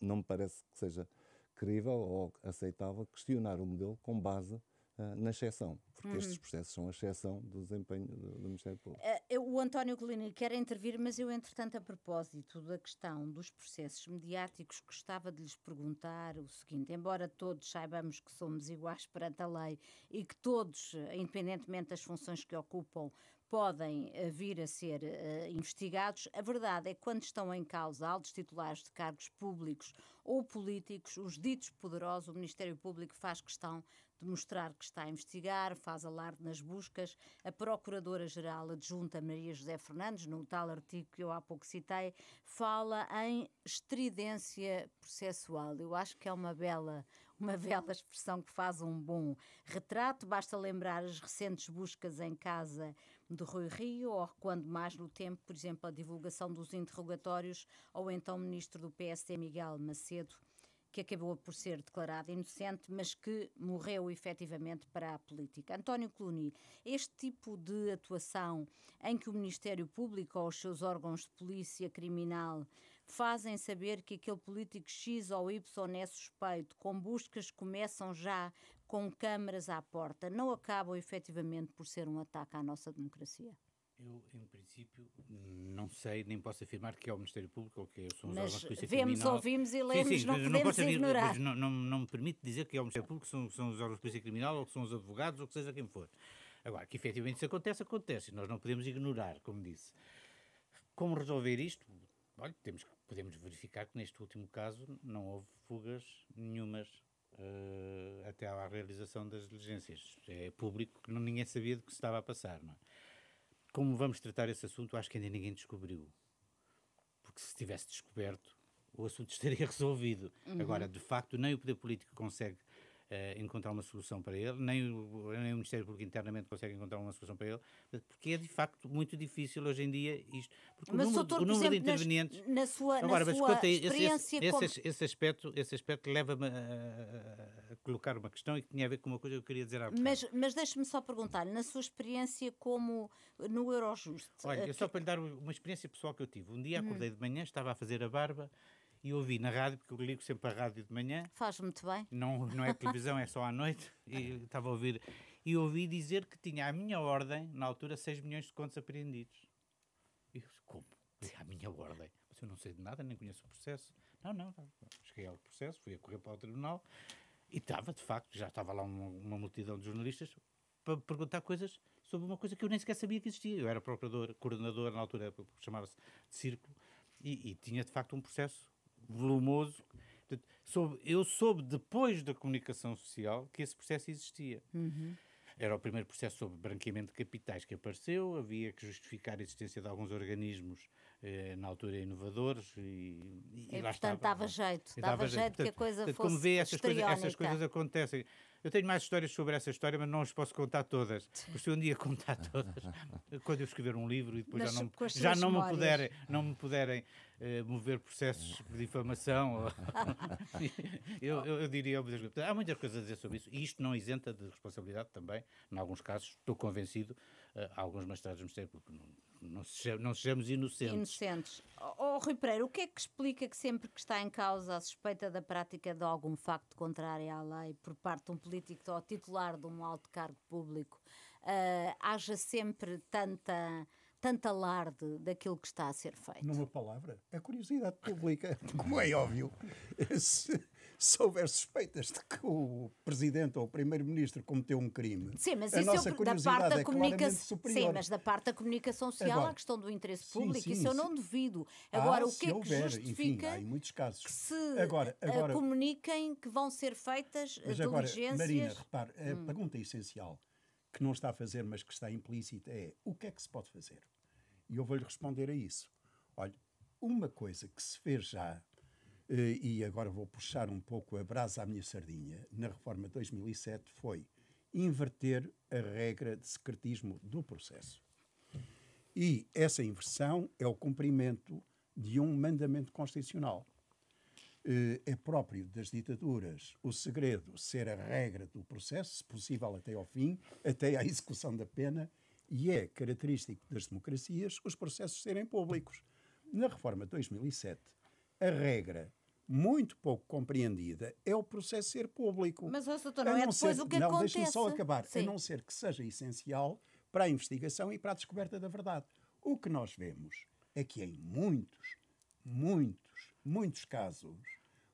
não me parece que seja crível ou aceitável questionar o modelo com base eh, na exceção, porque uhum. estes hum. processos são a exceção do desempenho do, do Ministério Público. Uh, o António Colina quer intervir, mas eu, entretanto, a propósito da questão dos processos mediáticos, gostava de lhes perguntar o seguinte: embora todos saibamos que somos iguais perante a lei e que todos, eh, independentemente das funções que ocupam, podem vir a ser uh, investigados. A verdade é que quando estão em causa altos titulares de cargos públicos ou políticos, os ditos poderosos, o Ministério Público faz questão de mostrar que está a investigar, faz alarde nas buscas. A Procuradora-Geral Adjunta Maria José Fernandes, no tal artigo que eu há pouco citei, fala em estridência processual. Eu acho que é uma bela, uma bela expressão que faz um bom retrato. Basta lembrar as recentes buscas em casa de Rui Rio, ou quando mais no tempo, por exemplo, a divulgação dos interrogatórios, ou então o ministro do PSD, Miguel Macedo que acabou por ser declarado inocente, mas que morreu efetivamente para a política. António Cluny, este tipo de atuação em que o Ministério Público ou os seus órgãos de polícia criminal fazem saber que aquele político X ou Y é suspeito, com buscas que começam já com câmaras à porta, não acabam efetivamente por ser um ataque à nossa democracia? Eu, em princípio, não sei, nem posso afirmar que é o Ministério Público ou que é são os órgãos de polícia vemos, criminal. ouvimos e lemos, sim, sim, não, não podemos posso, ignorar. Não, não, não, me permite dizer que é o Ministério Público, que são, são os órgãos de polícia criminal ou que são os advogados ou que seja quem for. Agora, que efetivamente isso acontece, acontece. Nós não podemos ignorar, como disse. Como resolver isto? Olha, temos, podemos verificar que neste último caso não houve fugas nenhumas uh, até à realização das diligências. É público que não, ninguém sabia do que se estava a passar, não é? como vamos tratar esse assunto, acho que ainda ninguém descobriu. Porque se tivesse descoberto, o assunto estaria resolvido. Uhum. Agora, de facto, nem o poder político consegue uh, encontrar uma solução para ele, nem o, nem o Ministério Público internamente consegue encontrar uma solução para ele, porque é de facto muito difícil hoje em dia isto. Porque mas, o número, doutor, o número exemplo, de intervenientes. Nas, na sua, agora, na sua experiência. Esse, como... esse, esse, aspecto, esse aspecto leva-me a, a, colocar uma questão e que tinha a ver com uma coisa que eu queria dizer há Mas, mas deixe-me só perguntar, na sua experiência como no Eurojust. Olha, eh, que... só para lhe dar uma experiência pessoal que eu tive. Um dia uhum. acordei hum. de manhã, estava a fazer a barba e ouvi na rádio, porque eu ligo sempre a rádio de manhã. Faz muito bem. Não, não é televisão, é só à noite. E estava a ouvir. E ouvi dizer que tinha à minha ordem, na altura, 6 milhões de contos apreendidos. E eu disse, como? É à minha ordem. Mas eu não sei de nada, nem conheço o processo. Não, não, não. Cheguei ao processo, fui a correr para o tribunal e estava, de facto, já estava lá uma, uma multidão de jornalistas para perguntar coisas sobre uma coisa que eu nem sequer sabia que existia. Eu era procurador, coordenador, na altura chamava-se de círculo, e, e tinha, de facto, um processo volumoso. soube, eu soube depois da comunicação social que esse processo existia. Uhum. Era o primeiro processo sobre branqueamento de capitais que apareceu, havia que justificar a existência de alguns organismos eh, na altura inovadores e, e, e é, portanto, estava, dava é? jeito, dava, jeito, que a coisa portanto, fosse Como vê, essas coisas, essas coisas acontecem. Eu tenho mais histórias sobre essa história, mas não as posso contar todas. Gostaria um dia contar todas, quando eu escrever um livro e depois mas já não, já não me puderem, não me puderem uh, mover processos de difamação. eu, eu, eu, diria muitas coisas. Há muitas coisas a dizer sobre isso, e isto não isenta de responsabilidade também, em alguns casos, estou convencido, eh, alguns magistrados do Ministério Público. Não, não, sejamos, inocentes. Inocentes. Oh, Rui Pereira, o que é que explica que sempre que está em causa a suspeita da prática de algum facto contrário à lei por parte de um político ou titular de um alto cargo público, uh, haja sempre tanta tanto alarde daquilo que está a ser feito? Numa palavra, a curiosidade pública, como é óbvio. Se, se houver suspeitas de que o Presidente ou o Primeiro-Ministro cometeu um crime. Sim, mas a isso nossa eu, da parte da é superior. Sim, mas da parte da comunicação social Agora, a questão do interesse público, sim, sim, isso eu não duvido. Ah, agora, ah, o que é que houver, justifica enfim, há em muitos casos. que se agora, agora, comuniquem que vão ser feitas eh, mas diligências? Marina, repare, a hum. pergunta essencial que não está a fazer, mas que está implícita é o que é que se pode fazer? E eu vou-lhe responder a isso. Olha, uma coisa que se fez já eh, e agora vou puxar um pouco a brasa à minha sardinha, na reforma de 2007 foi inverter a regra de secretismo do processo. E essa inversão é o cumprimento de um mandamento constitucional. Eh, é próprio das ditaduras o segredo ser a regra do processo, se possível até ao fim, até à execução da pena, e é característico das democracias os processos serem públicos. Na reforma de 2007, a regra muito pouco compreendida é o processo ser público. Mas, ó, doutor, não é depois ser, o que não, acontece. Não, só acabar. Sim. A não ser que seja essencial para a investigação e para a descoberta da verdade. O que nós vemos é que em muitos, muitos, muitos casos,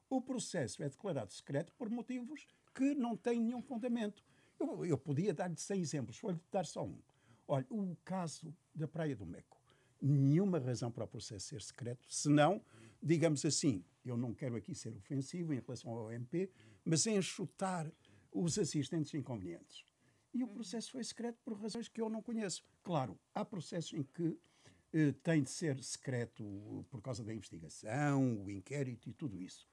o processo é declarado secreto por motivos que não têm nenhum fundamento. Eu, eu podia dar-lhe 100 exemplos, vou-lhe dar só um. Olha, o caso da Praia do Meco. Nenhuma razão para o processo ser secreto, senão digamos assim, eu não quero aqui ser ofensivo em relação ao MP, mas chutar os assistentes inconvenientes. E o uhum. processo foi secreto por razões que eu não conheço. Claro, há processos em que eh, tem de ser secreto por causa da investigação, o inquérito e tudo isso.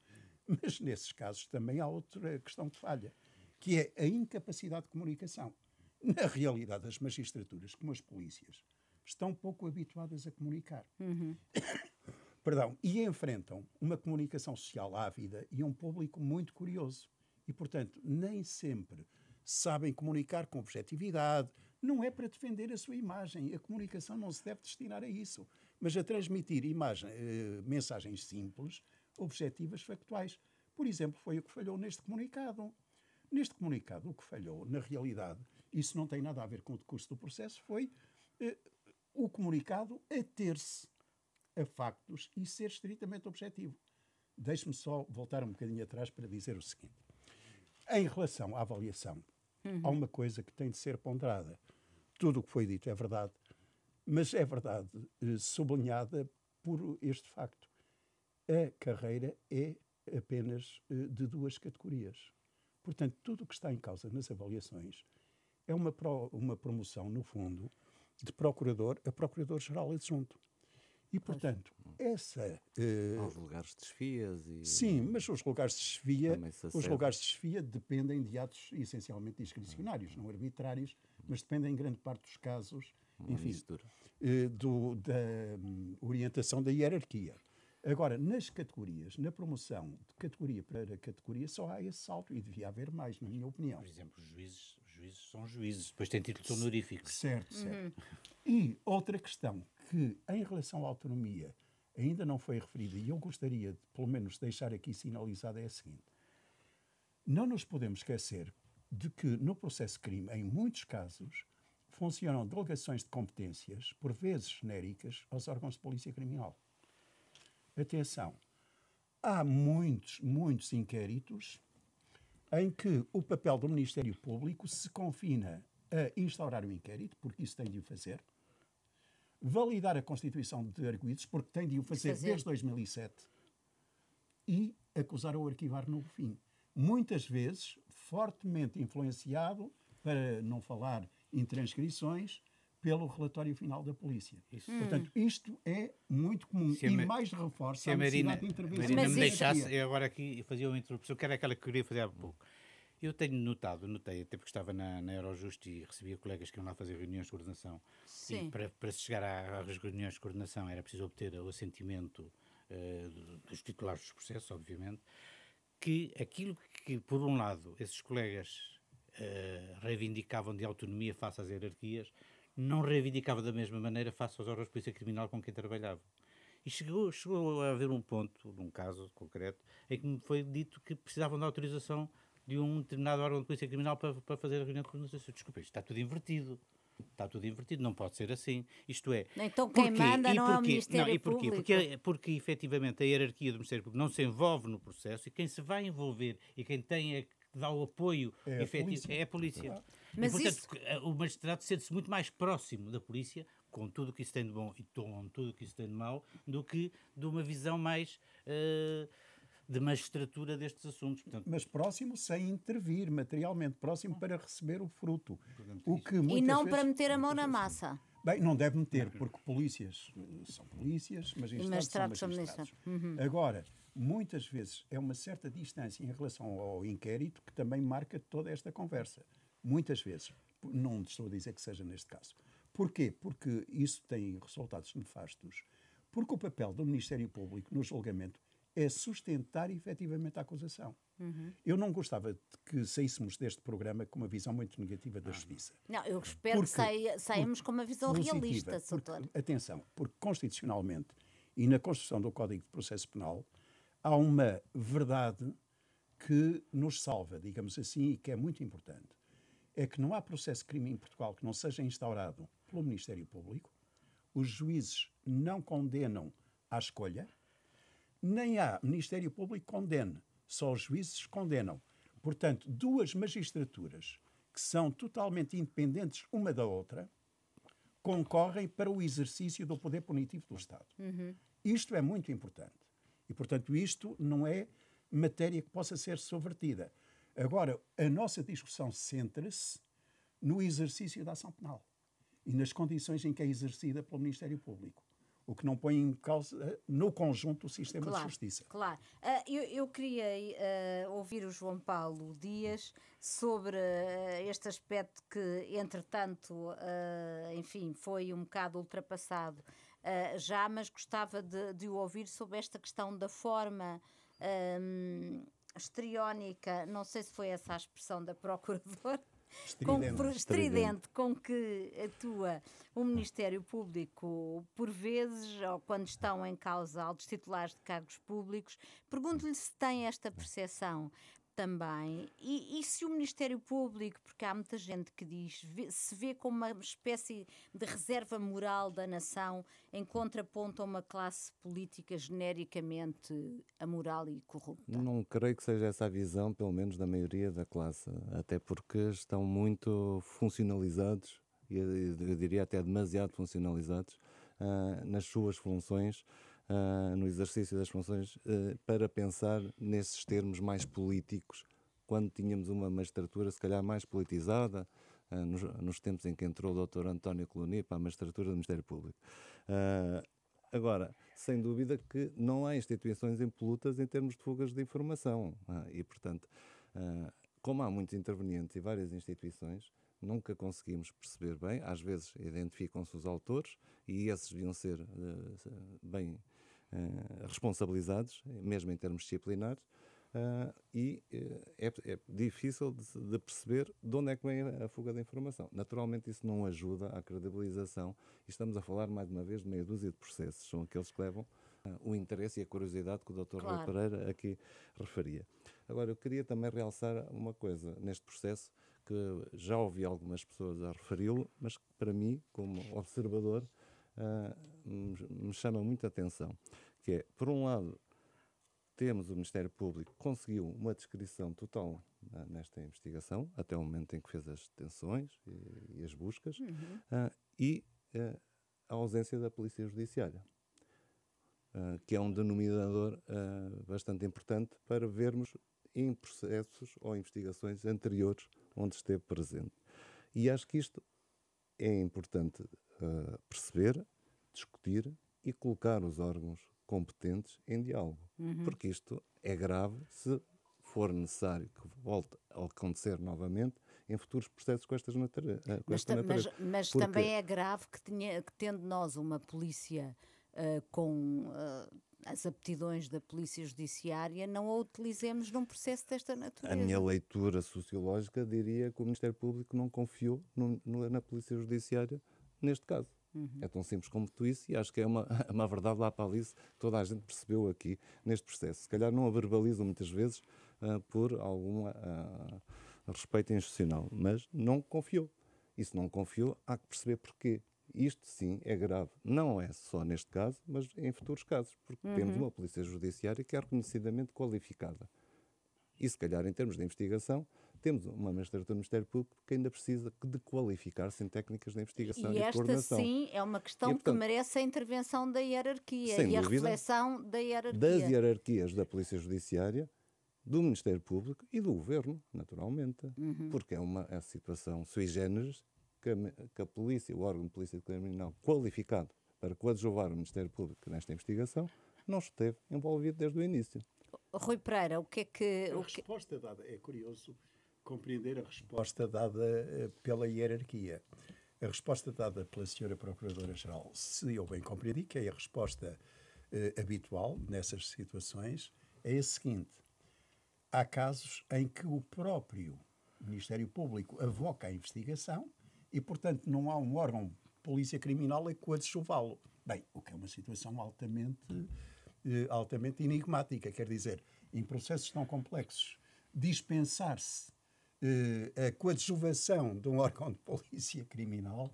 Mas nesses casos também há outra questão de falha, que é a incapacidade de comunicação. Na realidade, as magistraturas, como as polícias, estão pouco habituadas a comunicar. Uhum. perdão, e enfrentam uma comunicação social ávida e um público muito curioso. E, portanto, nem sempre sabem comunicar com objetividade. Não é para defender a sua imagem. A comunicação não se deve destinar a isso, mas a transmitir imagem, eh, mensagens simples, objetivas, factuais. Por exemplo, foi o que falhou neste comunicado. Neste comunicado, o que falhou, na realidade, isso não tem nada a ver com o decurso do processo, foi eh, o comunicado a ter-se a factos e ser estritamente objetivo. Deixe-me só voltar um bocadinho atrás para dizer o seguinte. Em relação à avaliação, uhum. há uma coisa que tem de ser ponderada. Tudo o que foi dito é verdade, mas é verdade eh, sublinhada por este facto. A carreira é apenas eh, de duas categorias. Portanto, tudo o que está em causa nas avaliações é uma, pro, uma promoção, no fundo, de procurador a procurador-geral adjunto. E, portanto, essa. Uh... Eh, os lugares de desfias e. Sim, mas os lugares de desfia, os lugares de desfia dependem de atos essencialmente discricionários, não arbitrários, mas dependem em grande parte dos casos, Uma enfim, uh, do, da um, orientação da hierarquia. Agora, nas categorias, na promoção de categoria para categoria, só há esse salto e devia haver mais, na minha opinião. Por exemplo, os juízes, os juízes são juízes, depois têm títulos honoríficos. Certo, certo. Uhum. E outra questão que, em relação à autonomia, ainda não foi referida, e eu gostaria de, pelo menos, deixar aqui sinalizada, é a seguinte. Não nos podemos esquecer de que, no processo crime, em muitos casos, funcionam delegações de competências, por vezes genéricas, aos órgãos de polícia criminal. Atenção, há muitos, muitos inquéritos em que o papel do Ministério Público se confina a instaurar o um inquérito, porque isso tem de o fazer, validar a Constituição de Arguídos, porque tem de o fazer, fazer desde 2007, e acusar o arquivar no fim. Muitas vezes, fortemente influenciado, para não falar em transcrições, pelo relatório final da polícia. Isso. Portanto, isto é muito comum se e mais reforça se a, a Marina, de intervenção. Marina me deixasse, eu agora aqui fazia uma interrupção, que era aquela que queria fazer há pouco. Eu tenho notado, notei, até porque estava na, na Eurojust e recebia colegas que iam lá fazer reuniões de coordenação. Sim. E para, para se chegar às reuniões de coordenação era preciso obter o assentimento uh, dos titulares dos processos, obviamente, que aquilo que, por um lado, esses colegas uh, reivindicavam de autonomia face às hierarquias, não reivindicava da mesma maneira face aos órgãos de polícia criminal com quem trabalhava. E chegou, chegou a haver um ponto, num caso concreto, em que me foi dito que precisavam da autorização de um determinado órgão de polícia criminal para, para fazer a reunião de Desculpa, isto está tudo invertido. Está tudo invertido, não pode ser assim. Isto é. Então quem porquê? manda não é o Ministério não, e porquê? Público. Porque, porque efetivamente a hierarquia do Ministério Público não se envolve no processo e quem se vai envolver e quem tem dá o apoio é efetivo a é a polícia. Mas e, portanto, isso... o magistrado sente-se muito mais próximo da polícia, com tudo o que isso tem de bom e com tudo o que isso tem de mau, do que de uma visão mais. Uh de magistratura destes assuntos. Portanto, Mas próximo sem intervir materialmente, próximo para receber o fruto. O que é e não vezes, para meter a mão na massa. Bem, não deve meter, porque polícias eh, são polícias, magistrados, magistrados são magistrados. Uhum. Agora, muitas vezes é uma certa distância em relação ao inquérito que também marca toda esta conversa. Muitas vezes. Não estou a dizer que seja neste caso. Porquê? Porque isso tem resultados nefastos. Porque o papel do Ministério Público no julgamento é sustentar efetivamente a acusação. Uhum. Eu não gostava que saíssemos deste programa com uma visão muito negativa da ah. justiça. Não, eu espero porque, que saia, saímos com uma visão realista, porque, Atenção, porque constitucionalmente e na construção do Código de Processo Penal há uma verdade que nos salva, digamos assim, e que é muito importante. É que não há processo de crime em Portugal que não seja instaurado pelo Ministério Público, os juízes não condenam à escolha, nem há Ministério Público que condene, só os juízes condenam. Portanto, duas magistraturas que são totalmente independentes uma da outra concorrem para o exercício do poder punitivo do Estado. Uhum. Isto é muito importante. E, portanto, isto não é matéria que possa ser subvertida. Agora, a nossa discussão centra-se no exercício da ação penal e nas condições em que é exercida pelo Ministério Público o que não põe em causa, eh, no conjunto, o sistema claro, de justiça. Claro. Uh, eu, eu, queria uh, ouvir o João Paulo Dias sobre uh, este aspecto que, entretanto, ah, enfim, foi um bocado ultrapassado já, mas gostava de, de, o ouvir sobre esta questão da forma. Um, não sei se foi essa a expressão da procuradora, estridente. Com, estridente com que atua o Ministério Público, por vezes, ou quando estão em causa altos titulares de cargos públicos. Pergunto-lhe se tem esta percepção também. E, e, se o Ministério Público, porque há muita gente que diz, vê, se vê como uma espécie de reserva moral da nação em contraponto a uma classe política genericamente amoral e corrupta? Não creio que seja essa a visão, pelo menos da maioria da classe, até porque estão muito funcionalizados, eu diria até demasiado funcionalizados, uh, nas suas funções uh, no exercício das funções, uh, para pensar nesses termos mais políticos, quando tínhamos uma magistratura, se calhar, mais politizada, uh, nos, nos, tempos em que entrou o Dr. António Colonia para a magistratura do Ministério Público. Agora, sem dúvida que não há instituições impolutas em termos de fugas de informação. e, portanto, como há muitos intervenientes e várias instituições, nunca conseguimos perceber bem. Às vezes identificam-se os autores e esses deviam ser bem eh, responsabilizados, mesmo em termos disciplinares, eh, e eh, é, é difícil de, de, perceber de onde é que vem a, fuga da informação. Naturalmente, isso não ajuda à credibilização, e estamos a falar, mais uma vez, de meia dúzia de processos, são aqueles que levam o interesse e a curiosidade que o Dr. Claro. Rui Pereira aqui referia. Agora, eu queria também realçar uma coisa neste processo que já ouvi algumas pessoas a referi-lo, mas que para mim, como observador, ah, me chama muita atenção, que é, por um lado, temos o Ministério Público conseguiu uma descrição total uh, nesta investigação, até o momento em que fez as detenções e, e as buscas, uhum. uh, e uh, a ausência da Polícia Judiciária, que é um denominador bastante importante para vermos em processos ou investigações anteriores onde esteve presente. E acho que isto é importante uh, perceber, discutir e colocar os órgãos competentes em diálogo. Uhum. Porque isto é grave se for necessário que volte a acontecer novamente em futuros processos com estas natureza. Ah, com mas, esta natureza. mas, mas Porque... também é grave que, tenha, que tendo nós uma polícia uh, com uh, as aptidões da polícia judiciária, não a utilizemos num processo desta natureza. A minha leitura sociológica diria que o Ministério Público não confiou no, no, na polícia judiciária neste caso. Uhum. É tão simples como tu isso, e acho que é uma, uma verdade lá para a Alice, toda a gente percebeu aqui neste processo. Se calhar não a verbalizam muitas vezes uh, por algum uh, ah, respeito institucional, mas não confiou. E se não confiou, há que perceber porquê. Isto sim é grave. Não é só neste caso, mas em futuros casos, porque uhum. temos uma polícia judiciária que é reconhecidamente qualificada. E se calhar, em termos de investigação, temos uma magistratura do Ministério Público que ainda precisa de qualificar-se em técnicas de investigação e, e esta, coordenação. sim, é uma questão e, portanto, que merece a intervenção da hierarquia e a reflexão da hierarquia. Das hierarquias da Polícia Judiciária, do Ministério Público e do Governo, naturalmente, uhum. porque é uma é situação sui generis que a, que a polícia, o órgão de polícia criminal qualificado para coadjuvar o Ministério Público nesta investigação, não esteve envolvido desde o início. Rui Pereira, o que é que. A resposta dada, é curioso compreender a resposta dada eh, pela hierarquia. A resposta dada pela senhora Procuradora-Geral, se eu bem compreendi, que é a resposta eh, habitual nessas situações, é a seguinte: há casos em que o próprio Ministério Público avoca a investigação e, portanto, não há um órgão polícia criminal a coadjuvá-lo. Bem, o que é uma situação altamente, eh, altamente enigmática, quer dizer, em processos tão complexos, dispensar-se eh, a coadjuvação de um órgão de polícia criminal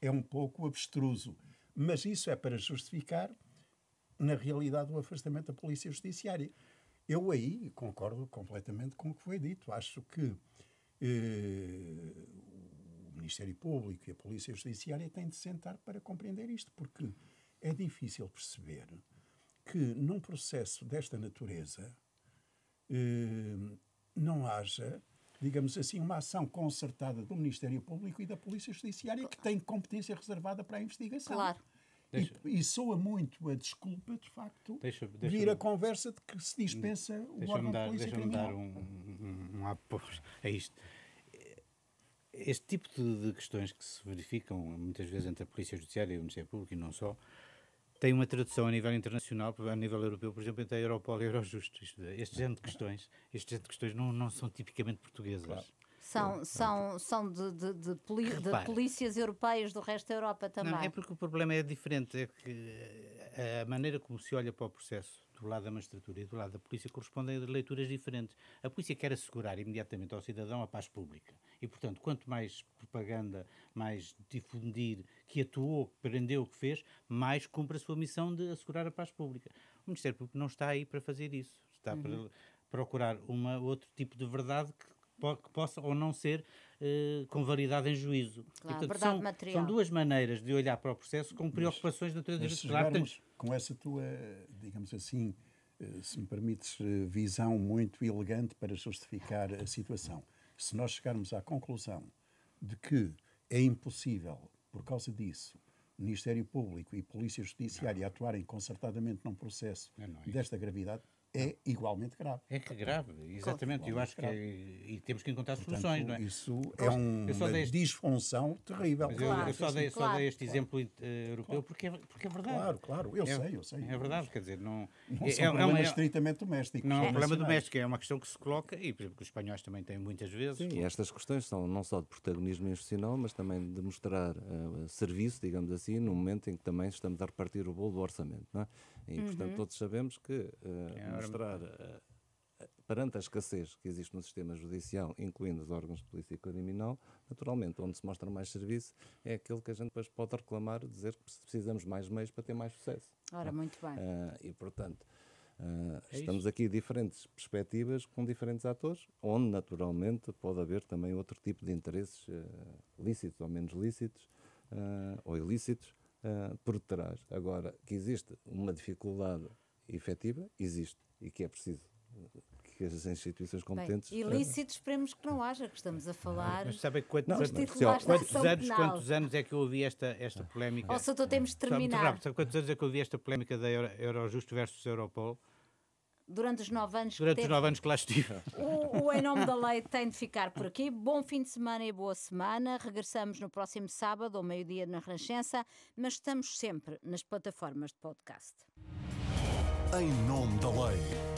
é um pouco abstruso. Mas isso é para justificar, na realidade, o afastamento da polícia judiciária. Eu aí concordo completamente com o que foi dito. Acho que eh, Ministério Público e a Polícia Judiciária têm de sentar para compreender isto, porque é difícil perceber que num processo desta natureza eh, não haja, digamos assim, uma ação concertada do Ministério Público e da Polícia Judiciária que tem competência reservada para a investigação. Claro. E, e soa muito a desculpa, de facto, deixa, deixa vir a conversa de que se dispensa o órgão dar, de polícia deixa criminal. Deixa-me dar um, um, um, a isto. Este tipo de, de, questões que se verificam muitas vezes entre a Polícia Judiciária e o Ministério Público e não só, tem uma tradução a nível internacional, a nível europeu, por exemplo, entre a Europol e a Eurojust. este género de questões, este género de questões não, não são tipicamente portuguesas. Claro. São, são, são de, de, de, poli, de, polícias europeias do resto da Europa também. Não, é porque o problema é diferente, é que a maneira como se olha para o processo do lado da magistratura e do lado da polícia correspondem a leituras diferentes. A polícia quer assegurar imediatamente ao cidadão a paz pública. E, portanto, quanto mais propaganda, mais difundir que atuou, que prendeu, que fez, mais cumpre a sua missão de assegurar a paz pública. O Ministério Público não está aí para fazer isso. Está uhum. para procurar uma, outro tipo de verdade que, que possa ou não ser eh, com variedade em juízo. Claro, e, portanto, são, são duas maneiras de olhar para o processo com preocupações mas, de natureza mas Com essa tua, digamos assim, eh, se me permites, eh, visão muito elegante para justificar a situação. Se nós chegarmos à conclusão de que é impossível, por causa disso, Ministério Público e Polícia Judiciária não. atuarem concertadamente num processo é desta gravidade, é igualmente grave. É que é grave, exatamente. Claro, eu acho que é, e temos que encontrar Portanto, soluções, não é? Isso é um, uma disfunção terrível. Mas claro, eu, só dei, claro, só dei este exemplo eh, europeu porque, é, porque é verdade. Claro, claro, eu é, sei, eu sei. É verdade, quer dizer, não, não é, é um é, estritamente doméstico. Não é um problema doméstico, é uma questão que se coloca e, por exemplo, que os espanhóis também têm muitas vezes. Sim, e estas questões são não só de protagonismo institucional, mas também de mostrar uh, serviço, digamos assim, no momento em que também estamos a repartir o bolo do orçamento, não é? E, portanto, uhum. todos sabemos que uh, mostrar eh, eh, perante a escassez que existe no sistema judicial, incluindo os órgãos de polícia e criminal, naturalmente, onde se mostra mais serviço é aquele que a gente depois pode reclamar, dizer que precisamos mais meios para ter mais sucesso. Ora, é? muito bem. Uh, e, portanto, uh, é estamos isso? aqui diferentes perspectivas com diferentes atores, onde, naturalmente, pode haver também outro tipo de interesses uh, lícitos ou menos lícitos, ou ilícitos, por trás. Agora, que existe uma dificuldade efetiva, existe e que é preciso que as instituições competentes. Bem, eh, ilícitos, esperemos que não haja, que estamos a falar. Mas sabem quantos, não, quantos, anos, quantos anos é que eu ouvi esta, esta polémica? Ou só temos de terminar. Sabe, sabe quantos anos é que eu ouvi esta polémica da Euro, Eurojust versus Europol? durante os nove anos durante que teve... os nove anos que lá estive. O, o, Em Nome da Lei tem de ficar por aqui. Bom fim de semana e boa semana. Regressamos no próximo sábado, ao meio-dia, na Renascença, mas estamos sempre nas plataformas de podcast em nome da lei.